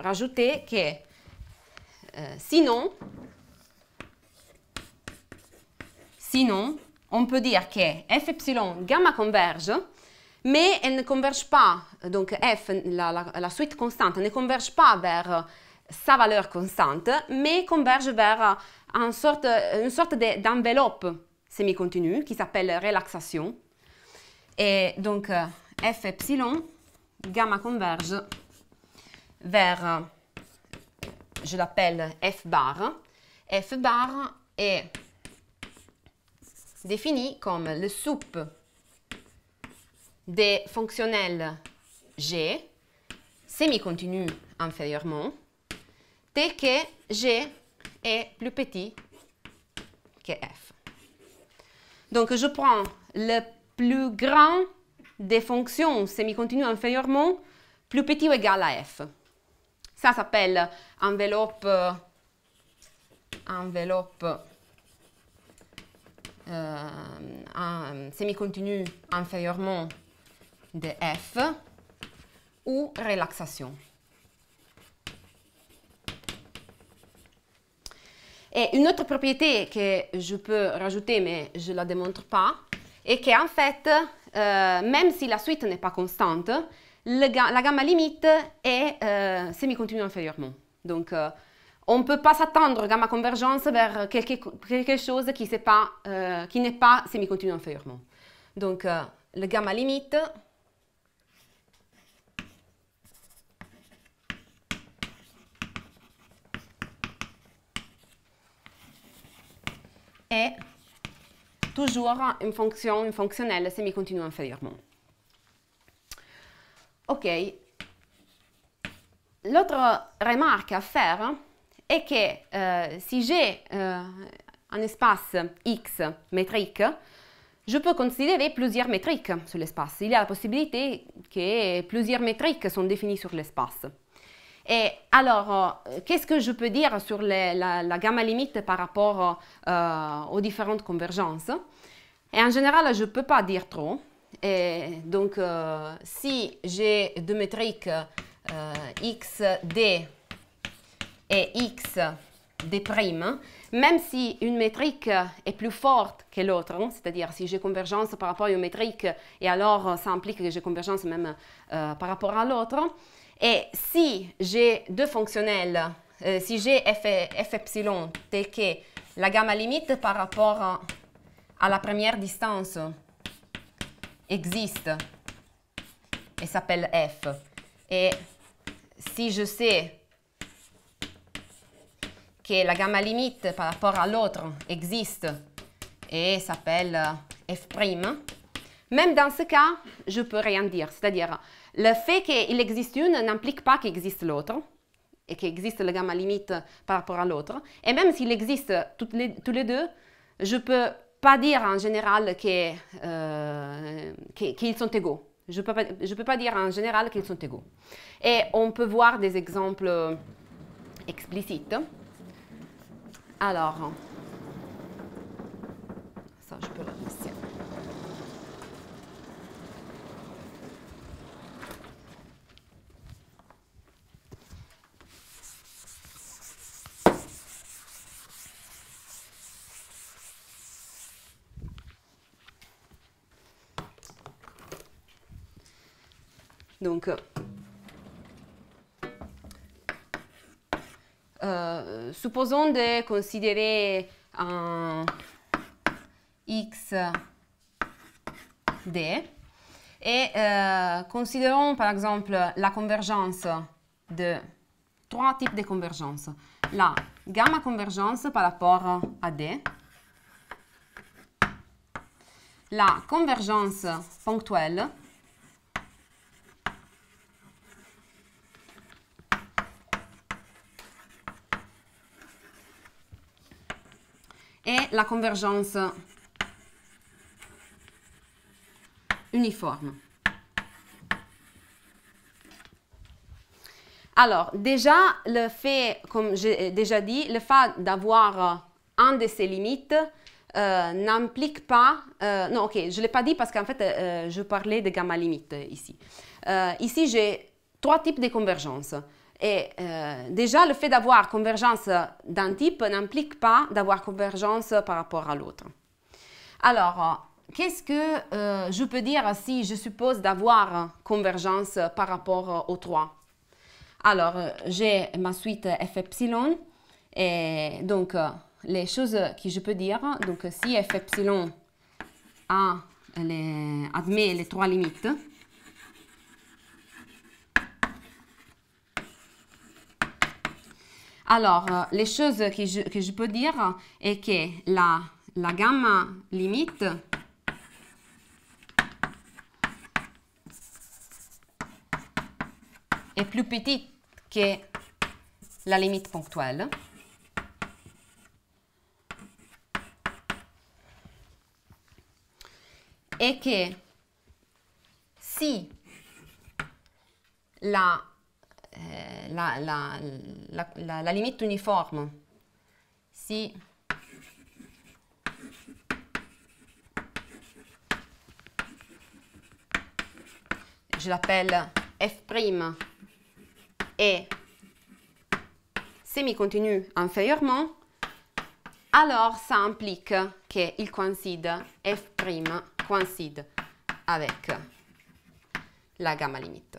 rajouter que euh, sinon, Sinon, on peut dire que f epsilon gamma converge, mais elle ne converge pas, donc f, la, suite constante, ne converge pas vers euh, sa valeur constante, mais converge vers euh, euh, une sorte, d'enveloppe semi-continue qui s'appelle relaxation. Et donc, f epsilon gamma converge vers, je l'appelle f bar. f bar est défini comme le soupe des fonctionnels G semi-continu inférieurement t que G est plus petit que F. Donc je prends le plus grand des fonctions semi-continues inférieurement plus petit ou égal à F. Ça s'appelle enveloppe enveloppe euh, un semi-continu inférieurement de F ou relaxation. Et une autre propriété que je peux rajouter, mais je ne la démontre pas, est qu'en fait, euh, même si la suite n'est pas constante, la gamma limite est euh, semi-continue inférieurement. Donc, on ne peut pas s'attendre gamma convergence vers quelque, chose euh, qui, n'est pas semi-continu inférieurement. Donc, euh, le gamma limite est toujours une fonction, une fonctionnelle semi-continue inférieurement. Ok. L'autre remarque à faire, et que eh, si j'ai eh, un espace X métrique, je peux considérer plusieurs métriques sur l'espace. Il y a la possibilité que plusieurs métriques sont définies sur l'espace. Et alors, euh, qu'est-ce que je peux dire sur la, la, gamme limite par rapport euh, aux différentes convergences Et en général, je ne peux pas dire trop. Et donc, euh, si j'ai deux métriques X, D et x des même si une métrique est plus forte que l'autre, hein. c'est-à-dire si j'ai convergence par rapport à une métrique, et alors euh, ça implique que j'ai convergence même euh, par rapport à l'autre, et si j'ai deux fonctionnels, euh, si j'ai f, f epsilon tel que la gamma limite par rapport à la première distance existe et s'appelle f, et si je sais que la gamma limite par rapport à l'autre existe et s'appelle euh, f'. Même dans ce cas, je peux rien dire. C'est-à-dire, le fait qu'il existe une n'implique pas qu'il existe l'autre et qu'il existe la gamma limite par rapport à l'autre. Et même s'il existe tous les deux, je ne peux pas dire en général euh, qu'ils sont égaux. Je ne peux, pas dire en général qu'ils sont égaux. Et on peut voir des exemples euh, explicites. Alors, hein. ça, je peux le laisser. Donc, euh, Euh, supposons de considérer un x d et euh, considérons par exemple la convergence de trois types de convergence. La gamma convergence par rapport à d, la convergence ponctuelle la convergence uniforme. Alors, déjà, le fait, comme j'ai déjà dit, le fait d'avoir un de ces limites euh, n'implique pas... Euh, non, ok, je ne l'ai pas dit parce qu'en fait, euh, je parlais de gamma limite ici. ici, j'ai trois types de convergence. Et euh, déjà, le fait d'avoir convergence d'un type n'implique pas d'avoir convergence par rapport à l'autre. Alors, euh, qu'est-ce que euh, je peux dire si je suppose d'avoir convergence par rapport aux trois Alors, j'ai ma suite Fy, et donc les choses que je peux dire, donc si Fy a admet les trois limites, Alors, euh, les choses que je, peux dire est que la, la gamme limite est plus petite que la limite ponctuelle. Et que si la eh, la, la, la, la limite uniforme si je l'appelle f' et semi-continue inférieurement, alors ça implique il coïncide, f' coïncide avec la gamma limite.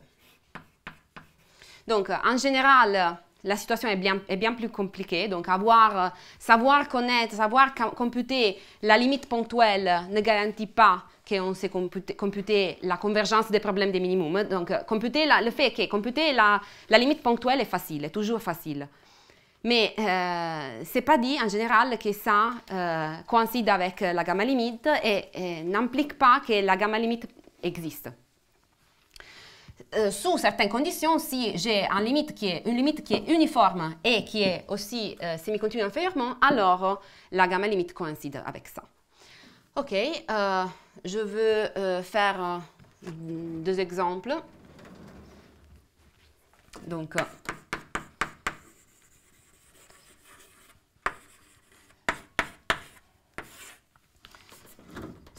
Donc, en général, la situation est bien, plus compliquée. Donc, euh, savoir connaître, savoir computer la limite ponctuelle ne garantit pas qu'on sait computer, la convergence des problèmes des minimums. Donc, le fait que computer la, limite ponctuelle est facile, est toujours facile. Mais euh, ce n'est pas dit en général que ça euh, coïncide avec la gamma limite et, et n'implique pas que la gamma limite existe. Euh, sous certaines conditions, si j'ai un limite qui est, une limite qui est uniforme et qui est aussi euh, semi-continue inférieurement, alors la gamma limite coïncide avec ça. OK, euh, je veux faire deux exemples. Donc,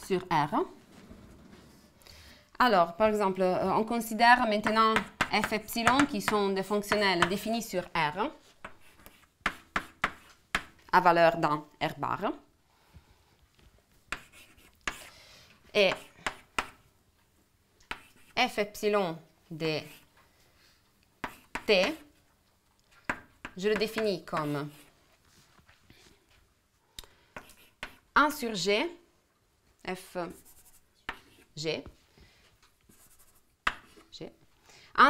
sur R. Alors, par exemple, euh, on considère maintenant f epsilon qui sont des fonctionnels définis sur R hein, à valeur dans R bar. Hein. Et f epsilon de t, je le définis comme 1 sur g, f g,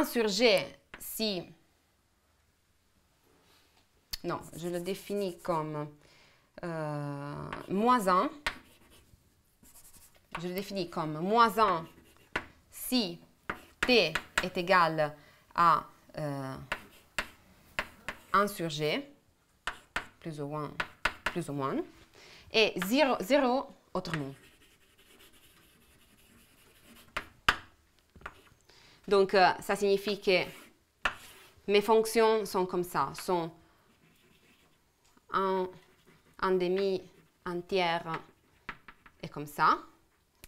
sur g, si... Non, je le définis comme euh, moins 1. Je le définis comme moins 1 si t est égal à 1 sur g, plus ou moins, plus ou moins et 0 autrement. Donc, euh, ça signifie que mes fonctions sont comme ça, sont un, un demi, un et comme ça,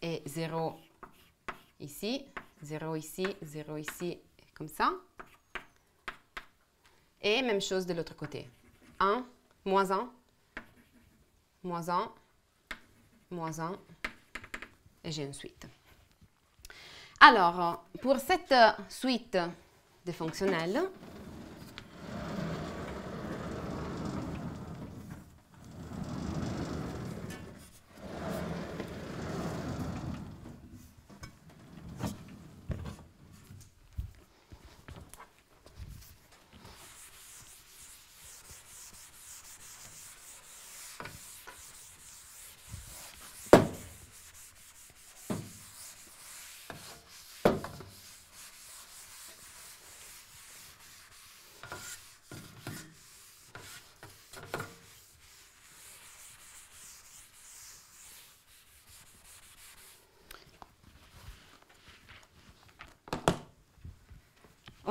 et 0 ici, 0 ici, 0 ici, et comme ça. Et même chose de l'autre côté. 1, moins 1, moins 1, moins 1, et j'ai une suite. Alors, pour cette euh, suite de fonctionnels,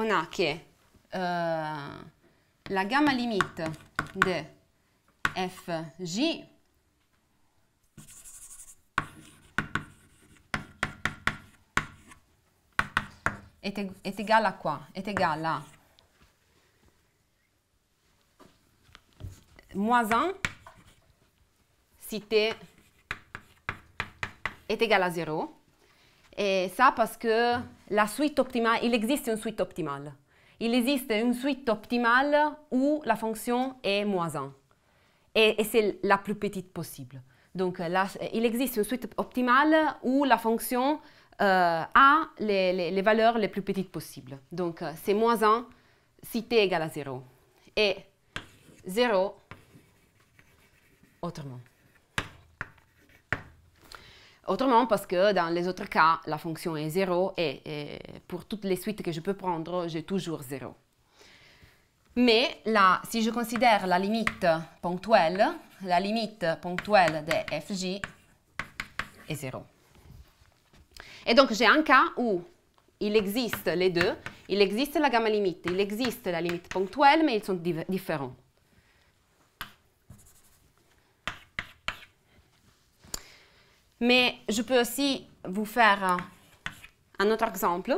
on a que euh, la gamme limite de fj est, est égale à quoi Est égale à moins 1 si t est égal à 0 et ça parce que la suite optimale, il existe une suite optimale. Il existe une suite optimale où la fonction est moins 1. Et, c'est la plus petite possible. Donc euh, il existe une suite optimale où la fonction euh, a les, valeurs les plus petites possibles. Donc euh, c'est moins 1 si t égal à 0. Et 0 autrement. Autrement, parce que dans les autres cas, la fonction est 0 et, pour toutes les suites que je peux prendre, j'ai toujours 0. Mais là, si je considère la limite ponctuelle, la limite ponctuelle de fj est 0. Et donc j'ai un cas où il existe les deux, il existe la gamme limite, il existe la limite ponctuelle, mais ils sont différents. Mais je peux aussi vous faire un autre exemple.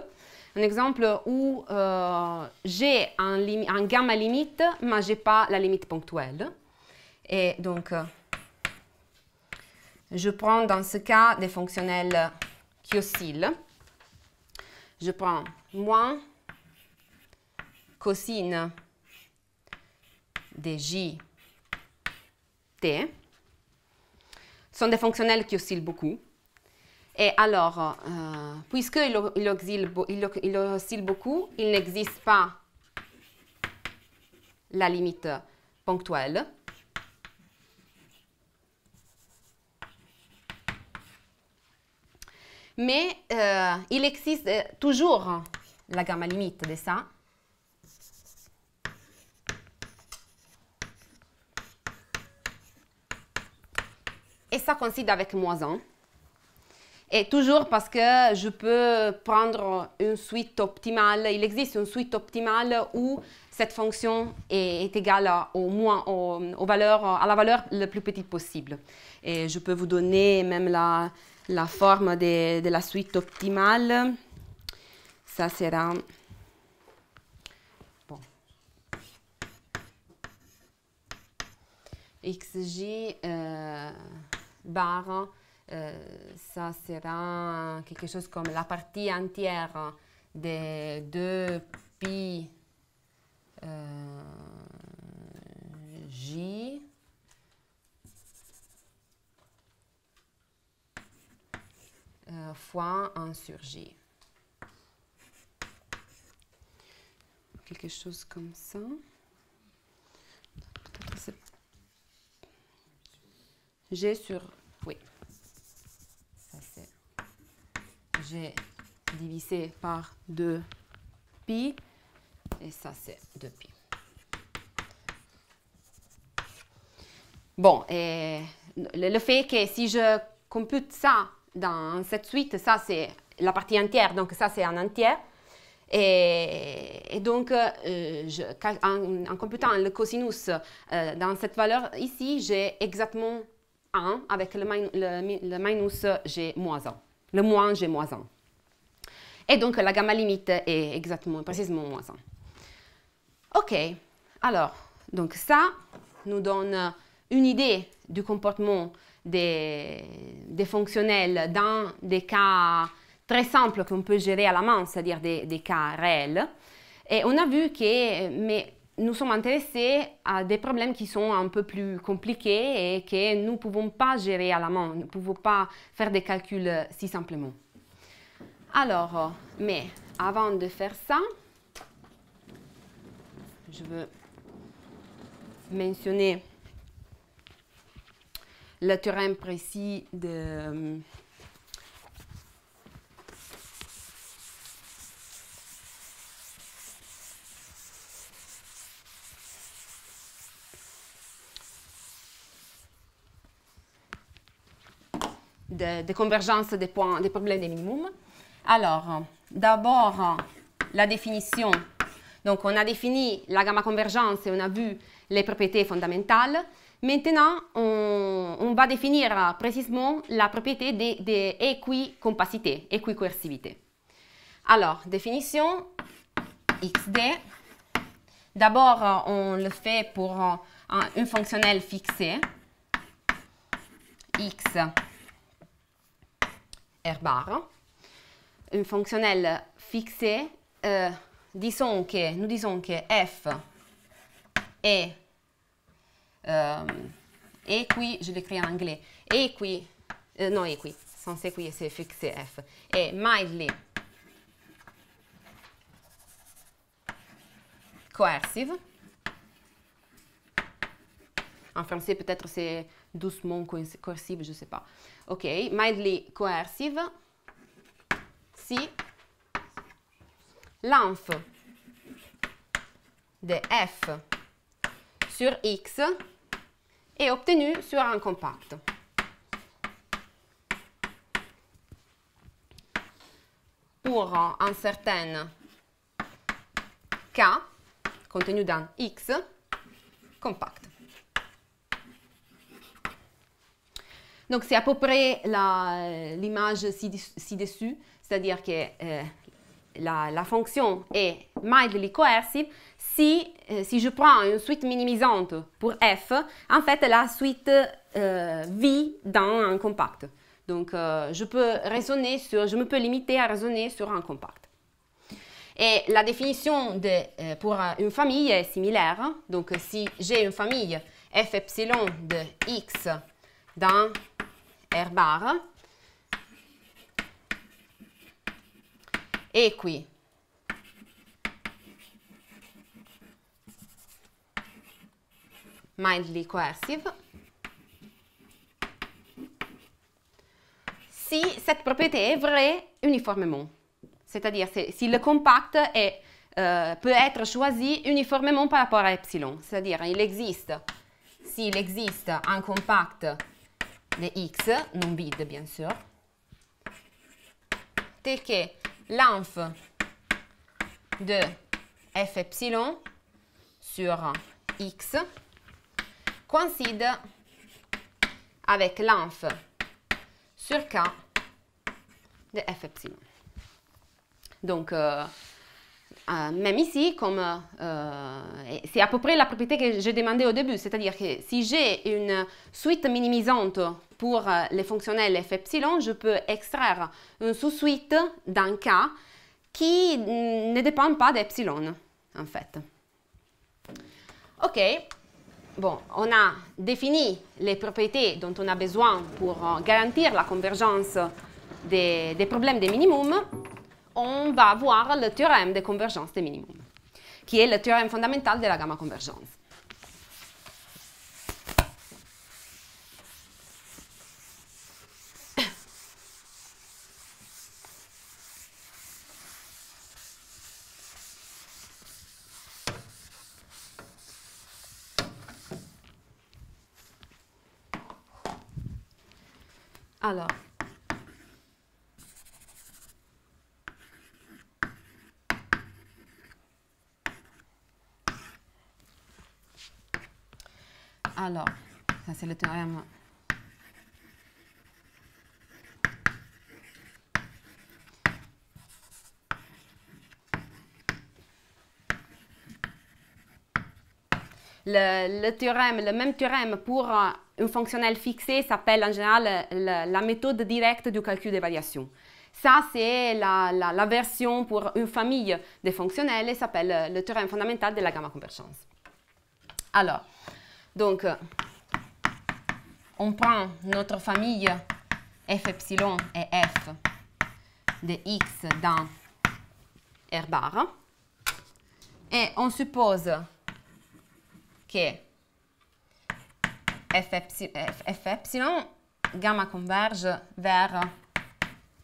Un exemple où euh, j'ai un, gamma limite, mais je n'ai pas la limite ponctuelle. Et donc, euh, je prends dans ce cas des fonctionnels qui oscillent. Je prends moins cosine de j t sont des fonctionnels qui oscillent beaucoup. Et alors, euh, puisque puisqu'ils oscillent, beaucoup, il n'existe pas la limite ponctuelle. Mais euh, il existe toujours la gamma limite de ça. et ça coïncide avec Moisan. Hein. Et toujours parce que je peux prendre une suite optimale, il existe une suite optimale où cette fonction est, égale à, au moins, au, aux à la valeur la plus petite possible. Et je peux vous donner même la, la forme de, de, la suite optimale. Ça sera... Bon. xj... Euh, bar, euh, ça sera quelque chose comme la partie entière des deux pi euh, j euh, fois 1 sur j. Quelque chose comme ça. c'est j'ai sur... Oui. J'ai divisé par 2 pi. Et ça, c'est 2 pi. Bon, le fait que si je compute ça dans cette suite, ça c'est la partie entière, donc ça c'est un entier. Et, donc, euh, en, computant le cosinus euh, dans cette valeur ici, j'ai exactement avec le, le, minus, j'ai moins 1. Le moins, j'ai moins 1. Et donc, la gamma limite est exactement, précisément moins 1. OK. Alors, donc ça nous donne une idée du comportement des, des fonctionnels dans des cas très simples qu'on peut gérer à la main, c'est-à-dire des, des, cas réels. Et on a vu que, mais nous sommes intéressés à des problèmes qui sont un peu plus compliqués et que nous ne pouvons pas gérer à la main, nous ne pouvons pas faire des calculs euh, si simplement. Alors, euh, mais avant de faire ça, je veux mentionner le terrain précis de... Euh, de, convergence des, points, des problèmes des minimums. Alors, d'abord, la définition. Donc, on a défini la gamma convergence et on a vu les propriétés fondamentales. Maintenant, on, va définir précisément la propriété d'équicompacité, équicoercivité. Alors, définition XD. D'abord, on le fait pour un, un fonctionnel fixé, X Herbar, un fonctionnel fixée, eh, disons que, nous disons que f est, euh, qui, je l'écris en anglais, et qui, eh, non, et qui, c'est fixé f, est mildly coercive. En français, peut-être c'est doucement coercive, je ne sais pas. ok? Mildly coercive, si, L'ANF de F sur X est obtenu sur un compact. Pour un certain K contenu dans X compact. Donc, c'est à peu près euh, l'image ci-dessus, c'est-à-dire que euh, la, fonction est mildly coercive si, euh, si je prends une suite minimisante pour f, en fait, la suite vit dans un compact. Donc, je, peux raisonner sur, je me peux limiter à raisonner sur un compact. Et la définition de, pour une famille est similaire. Donc, si j'ai une famille f epsilon de x dans bar e qui mildly coercive si cette propriété est vraie uniformément c'est-à-dire si le compact est, euh, peut être choisi uniformément par rapport à epsilon c'est-à-dire il existe s'il existe un compact de X, non vide bien sûr, tel que l'inf de f epsilon sur X coïncide avec l'inf sur K de f epsilon. Donc, euh, euh, même ici, comme euh, c'est à peu près la propriété que j'ai demandé au début, c'est-à-dire que si j'ai une suite minimisante pour euh, les fonctionnels f epsilon, je peux extraire une sous-suite d'un cas qui ne dépend pas d'epsilon, en fait. OK, bon, on a défini les propriétés dont on a besoin pour euh, garantir la convergence des, problèmes des minimums. On va voir le théorème de convergence des minimums, qui est le théorème fondamental de la gamma convergence. Alors, alors, ça c'est le théorème Le, le, théorème, le même théorème pour euh, un fonctionnel fixé s'appelle en général euh, la, méthode directe du calcul des variations. Ça, c'est la, version pour une famille de fonctionnels et s'appelle euh, le théorème fondamental de la gamma convergence. Alors, donc, euh, on prend notre famille f epsilon et f de x dans R bar hein, et on suppose que F epsilon gamma converge vers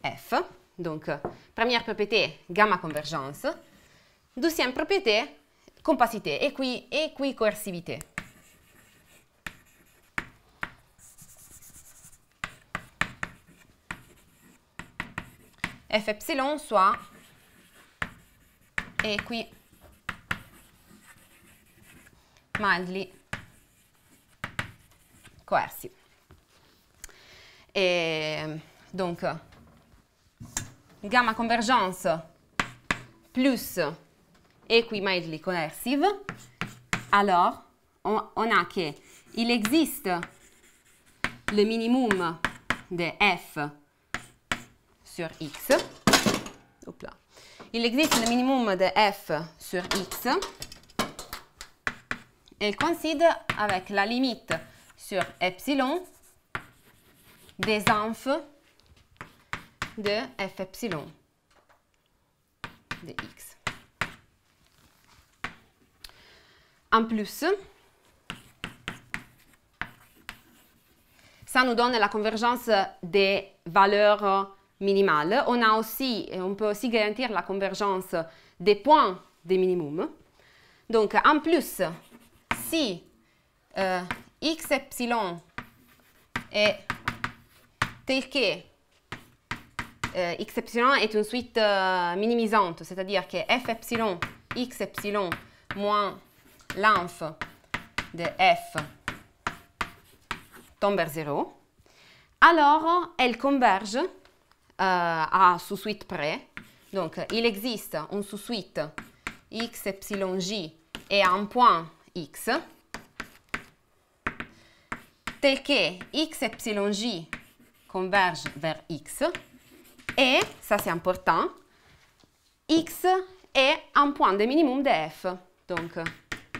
F. Donc, première propriété, gamma convergence. Deuxième propriété, compacité, équi, coercivité. F epsilon soit équi mildly coersi. Et donc, gamma convergence plus équimètre coercive, alors on, on a qu'il existe le minimum de f sur x. Là. Il existe le minimum de f sur x. Et il avec la limite sur epsilon des amphes de f epsilon de x. En plus, ça nous donne la convergence des valeurs minimales. On, a aussi, on peut aussi garantir la convergence des points des minimums. Donc, en plus, si euh, x, epsilon est tel que x, euh, epsilon est une suite euh, minimisante, c'est-à-dire que f, x, epsilon moins l'inf de f tombe vers 0, alors elle converge euh, à sous-suite près. Donc il existe une sous-suite x, j et un point x tel que x epsilon j converge vers x, et, ça c'est important, x est un point de minimum de f. Donc,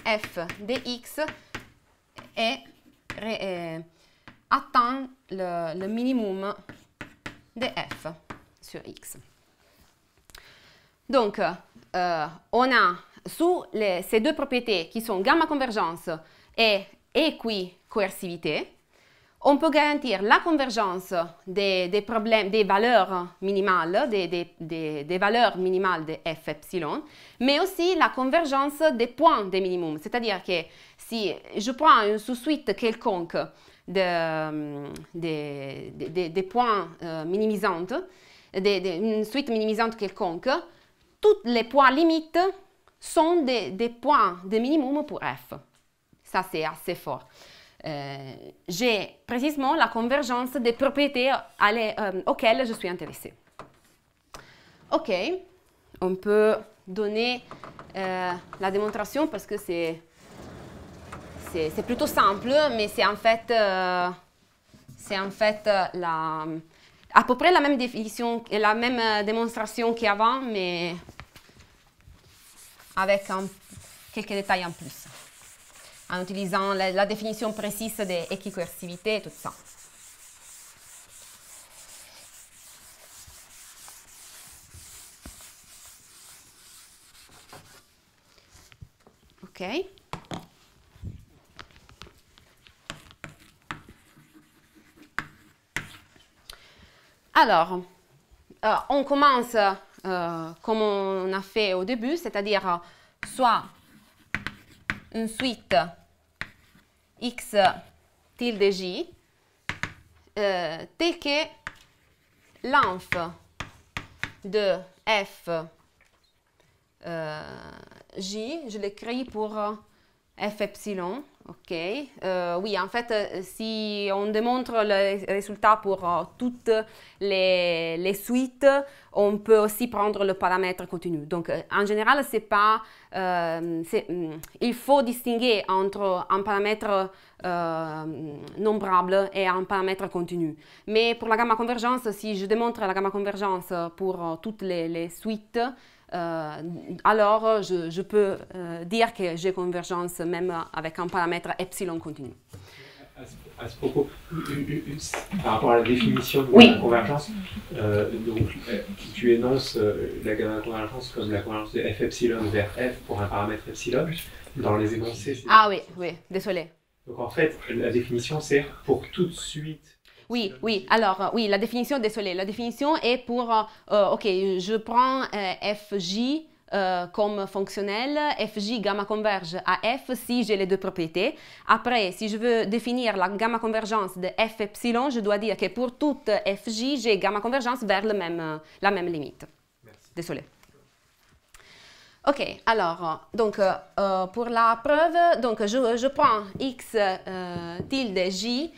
f de x est, euh, atteint le, minimum de f sur x. Donc, euh, on a sous ces deux propriétés qui sont gamma convergence et coercivité on peut garantir la convergence des, problèmes, des valeurs minimales, des, valeurs minimales de f epsilon, mais aussi la convergence des points des minimum. C'est-à-dire que si je prends une suite quelconque de, hum, points euh, minimisants, une suite minimisante quelconque, tous les points limites sont des, points de minimum pour f. Ça, c'est assez fort. Euh, j'ai précisément la convergence des propriétés euh, auxquelles je suis intéressée. Ok, on peut donner euh, la démonstration parce que c'est c'est plutôt simple, mais c'est en fait, c'est en fait la, à peu près la même définition et la même démonstration qu'avant, mais avec quelques détails en plus en utilisant la, définition précise et tout ça. OK. Alors, euh, on commence euh, comme on a fait au début, c'est-à-dire euh, soit Ensuite, x tilde j, euh, que l'inf de f euh, j, je l'écris pour euh, f epsilon, OK. Euh, oui, en fait, euh, si on démontre le résultat pour euh, toutes les, suites, on peut aussi prendre le paramètre continu. Donc, en général, c'est pas, mm, il faut distinguer entre un paramètre nombrable et un paramètre continu. Mais pour la gamme convergence, si je démontre la gamme convergence pour toutes les suites, euh, alors je, peux euh, dire que j'ai convergence même avec un paramètre epsilon continu. À ce, propos, par rapport à la définition de la convergence, euh, euh, tu énonces la gamma convergence comme la convergence de f epsilon vers f pour un paramètre epsilon dans les énoncés. Ah oui, oui, désolé. Donc en fait, la définition c'est pour tout de suite oui, oui. Alors, euh, oui, la définition, désolé, la définition est pour, euh, euh, OK, je prends FJ comme fonctionnel, FJ gamma converge à F si j'ai les deux propriétés. Après, si je veux définir la gamma convergence de F epsilon, je dois dire que pour toute FJ, j'ai gamma convergence vers le même, la même limite. Merci. Désolé. Ok, alors, donc, pour la preuve, donc, je, prends x tilde j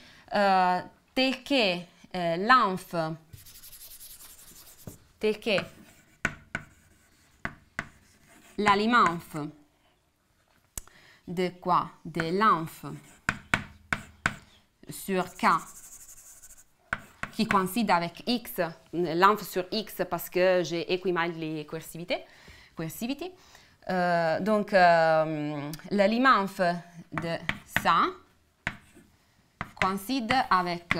Tel eh, que de quoi De l'ANF sur K qui coïncide avec X, l'ANF sur X parce que j'ai équimal les coercivités. Euh, donc, euh, la de ça, coïncide avec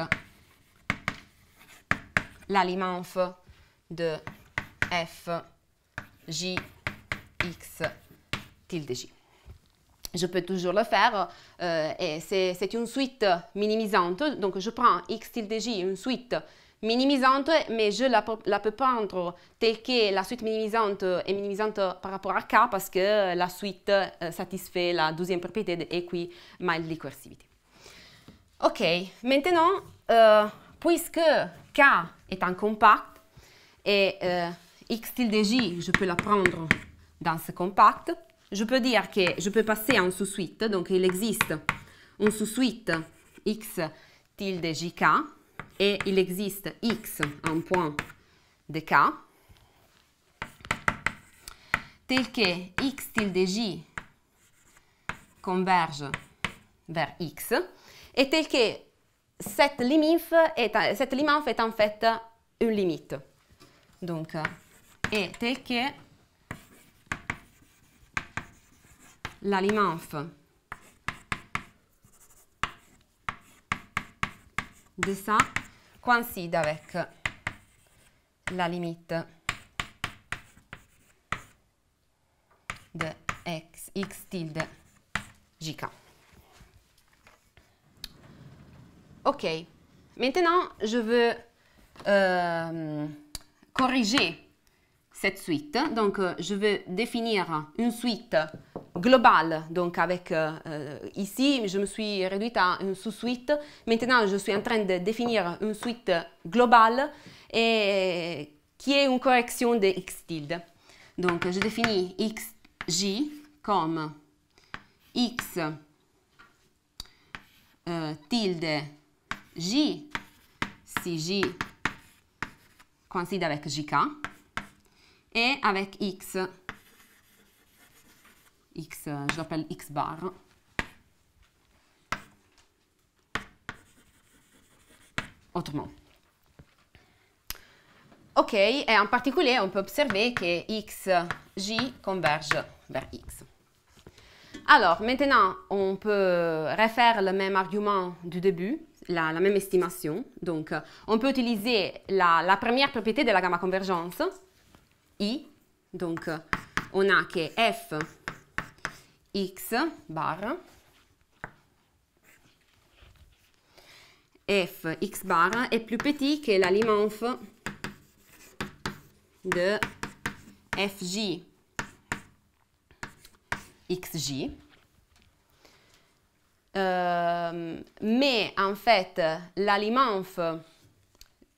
l'aliment de f j x tilde j. Je peux toujours le faire euh, et c'est une suite minimisante. Donc je prends x tilde j, une suite minimisante, mais je la, la, peux prendre telle que la suite minimisante est minimisante par rapport à K parce que la suite euh, satisfait la deuxième propriété de equi-mild licorsivité. OK, maintenant, euh, puisque K est un compact et euh, X tilde J, je peux la prendre dans ce compact, je peux dire que je peux passer à sous-suite, donc il existe une sous-suite X tilde JK et il existe X, un point de K, tel que X tilde J converge vers X, e tel che set liminf et, set liminf est en fait une limite. Donc, et tel que la liminf de ça coïncide avec la limite de x, x tilde jk. OK. Maintenant, je veux euh, corriger cette suite. Donc, euh, je veux définir une suite globale. Donc, avec euh, ici, je me suis réduite à une sous-suite. Maintenant, je suis en train de définir une suite globale et qui est une correction de x tilde. Donc, je définis xj comme x tilde J, si J coïncide avec JK, et avec X, X, je X bar. Autrement. Ok, et en particulier, on peut observer que X, J converge vers X. Alors, maintenant, on peut refaire le même argument du début la, la, même estimation. Donc, euh, on peut utiliser la, la, première propriété de la gamma convergence, I. Donc, euh, on a que f x bar f x bar est plus petit que la limonf de fj xj Euh, mais en fait, l'aliment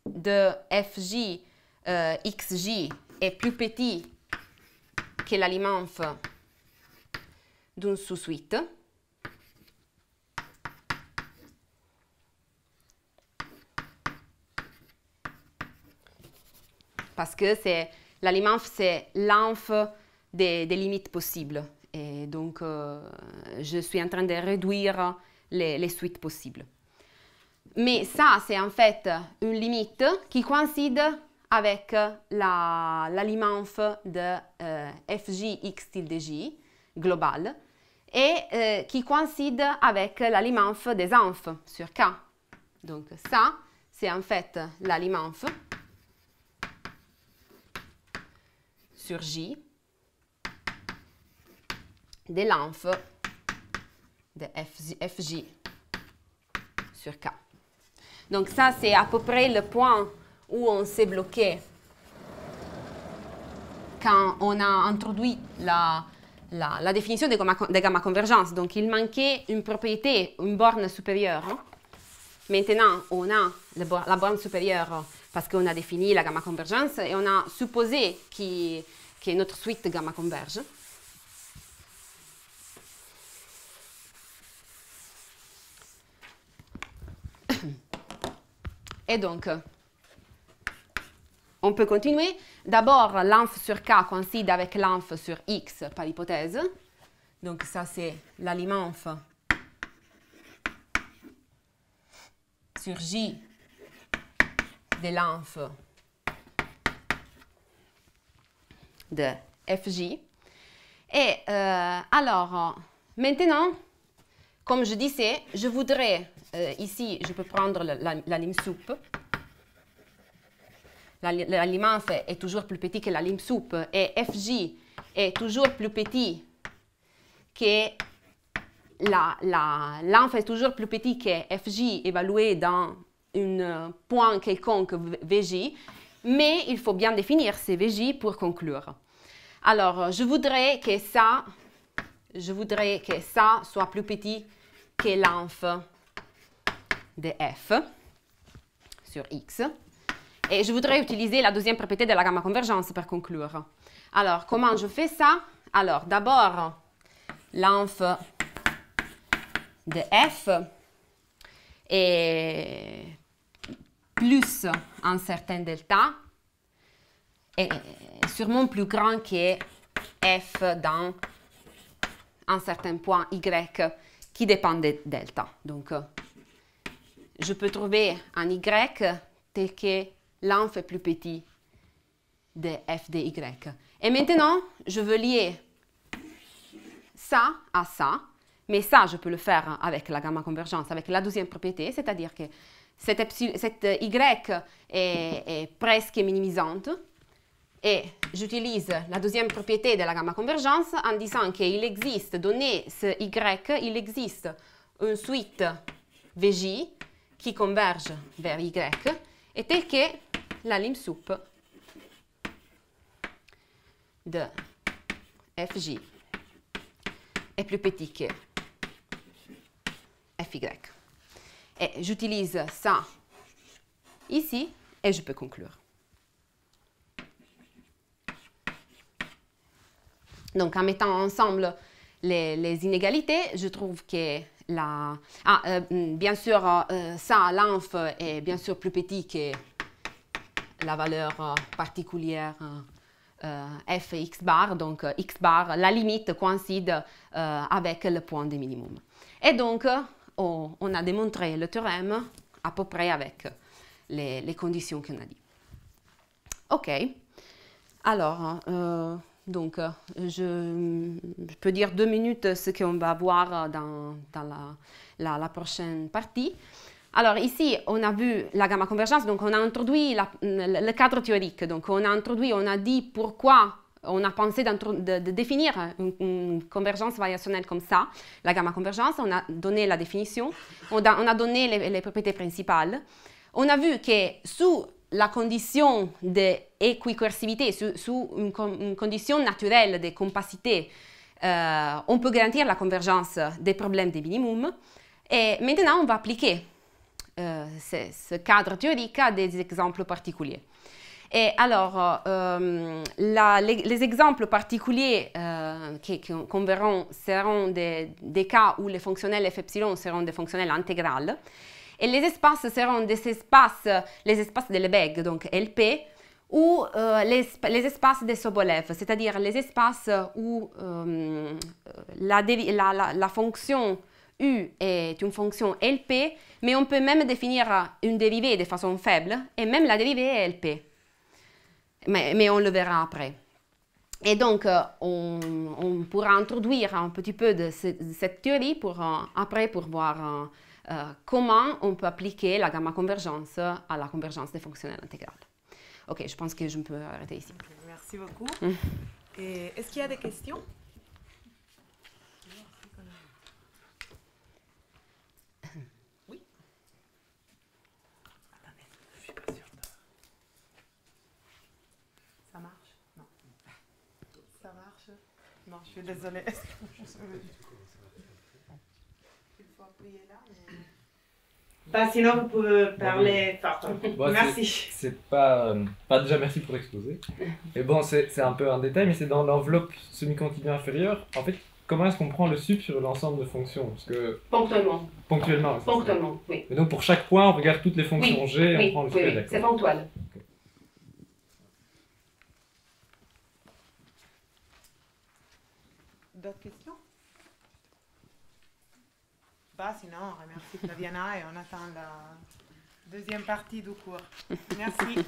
de FJ, euh, XJ est plus petit que l'aliment d'une sous-suite. Parce que c'est l'aliment c'est l'amph des limites possibles. Et donc, euh, je suis en train de réduire les, suites possibles. Mais ça, c'est en fait une limite qui coïncide avec la, la de euh, x tilde J globale et euh, qui coïncide avec la liminf des anf sur K. Donc ça, c'est en fait la liminf sur J l'inf, de FG, sur K. Donc ça, c'est à peu près le point où on s'est bloqué quand on a introduit la, la, définition de gamma, de gamma, convergence. Donc il manquait une propriété, une borne supérieure. Hein. Maintenant, on a la borne supérieure parce qu'on a défini la gamma convergence et on a supposé que notre suite gamma converge. Et donc, on peut continuer. D'abord, l'inf sur K coïncide avec l'inf sur X par hypothèse. Donc ça, c'est l'aliment sur J de l'inf de FJ. Et euh, alors, maintenant, comme je disais, je voudrais, euh, ici, je peux prendre la, la, la lime soupe. La, est toujours plus petit que la lime soupe et FJ est toujours plus petit que la, est toujours plus petit que FJ évalué dans un point quelconque VJ, mais il faut bien définir ces VJ pour conclure. Alors, je voudrais que ça, je voudrais que ça soit plus petit que l'inf de f sur x. Et je voudrais utiliser la deuxième propriété de la gamma convergence pour conclure. Alors, comment je fais ça Alors, d'abord, l'inf de f est plus un certain delta et sûrement plus grand que f dans un certain point y qui dépend de delta. Donc, euh, je peux trouver un y tel que l'enf est plus petit de f de y. Et maintenant, je veux lier ça à ça, mais ça, je peux le faire avec la gamma convergence, avec la deuxième propriété, c'est-à-dire que cette, y est presque minimisante, et j'utilise la deuxième propriété de la gamma convergence en disant qu'il existe, donné ce Y, il existe un suite VJ qui converge vers Y et tel que la sup de FJ est plus petite que FY. Et j'utilise ça ici et je peux conclure. Donc, en mettant ensemble les, inégalités, je trouve que la... Ah, euh, mm, bien sûr, euh, ça, l'inf euh, est bien sûr plus petit que la valeur particulière f x bar. Donc, x bar, la limite coïncide avec le point de minimum. Et donc, on a démontré le théorème à peu près avec les, les conditions qu'on a dit. OK. Alors, donc, euh, je, peux dire deux minutes ce qu'on va voir dans, la, prochaine partie. Alors ici, on a vu la gamma convergence, donc on a introduit le cadre théorique, donc on a introduit, on a dit pourquoi on a pensé de, définir une, convergence variationnelle comme ça, la gamma convergence, on a donné la définition, on a, donné les, les, propriétés principales. On a vu que sous la condition d'équicoercivité, sous, une, condition naturelle de compacité, euh, on peut garantir la convergence des problèmes des minimums. Et maintenant, on va appliquer euh, ce, cadre théorique à des exemples particuliers. Et alors, euh, les, exemples particuliers qu'on verra seront des, cas où les fonctionnels f seront des fonctionnels intégrales. Et les espaces seront des espaces, les espaces de Lebesgue, donc LP, ou euh, les, espaces de Sobolev, c'est-à-dire les espaces où euh, la, fonction U est une fonction LP, mais on peut même définir une dérivée de façon faible, et même la dérivée est LP. Mais, on le verra après. Et donc, euh, on, pourra introduire un petit peu de, cette théorie pour, après pour voir eh, comment on peut appliquer la gamma convergence à la convergence des fonctionnels intégrales. Ok, je pense que je peux arrêter ici. merci beaucoup. Mm. Est-ce qu'il y a des questions Oui. je suis pas Ça marche Non. Ça marche Non, je suis désolée. Il faut appuyer là si sinon, vous pouvez parler bah bah, merci. C'est pas, euh, pas. Déjà, merci pour l'exposé. Et bon, c'est un peu un détail, mais c'est dans l'enveloppe semi-continue inférieure. En fait, comment est-ce qu'on prend le sub sur l'ensemble de fonctions Parce que... Ponctuellement. Ponctuellement. Ponctuellement, oui. Et donc, pour chaque point, on regarde toutes les fonctions G et on prend le sub. Oui, c'est ponctuel. D'autres questions sinon on remercie Flaviana et on attend la deuxième partie du cours. Merci.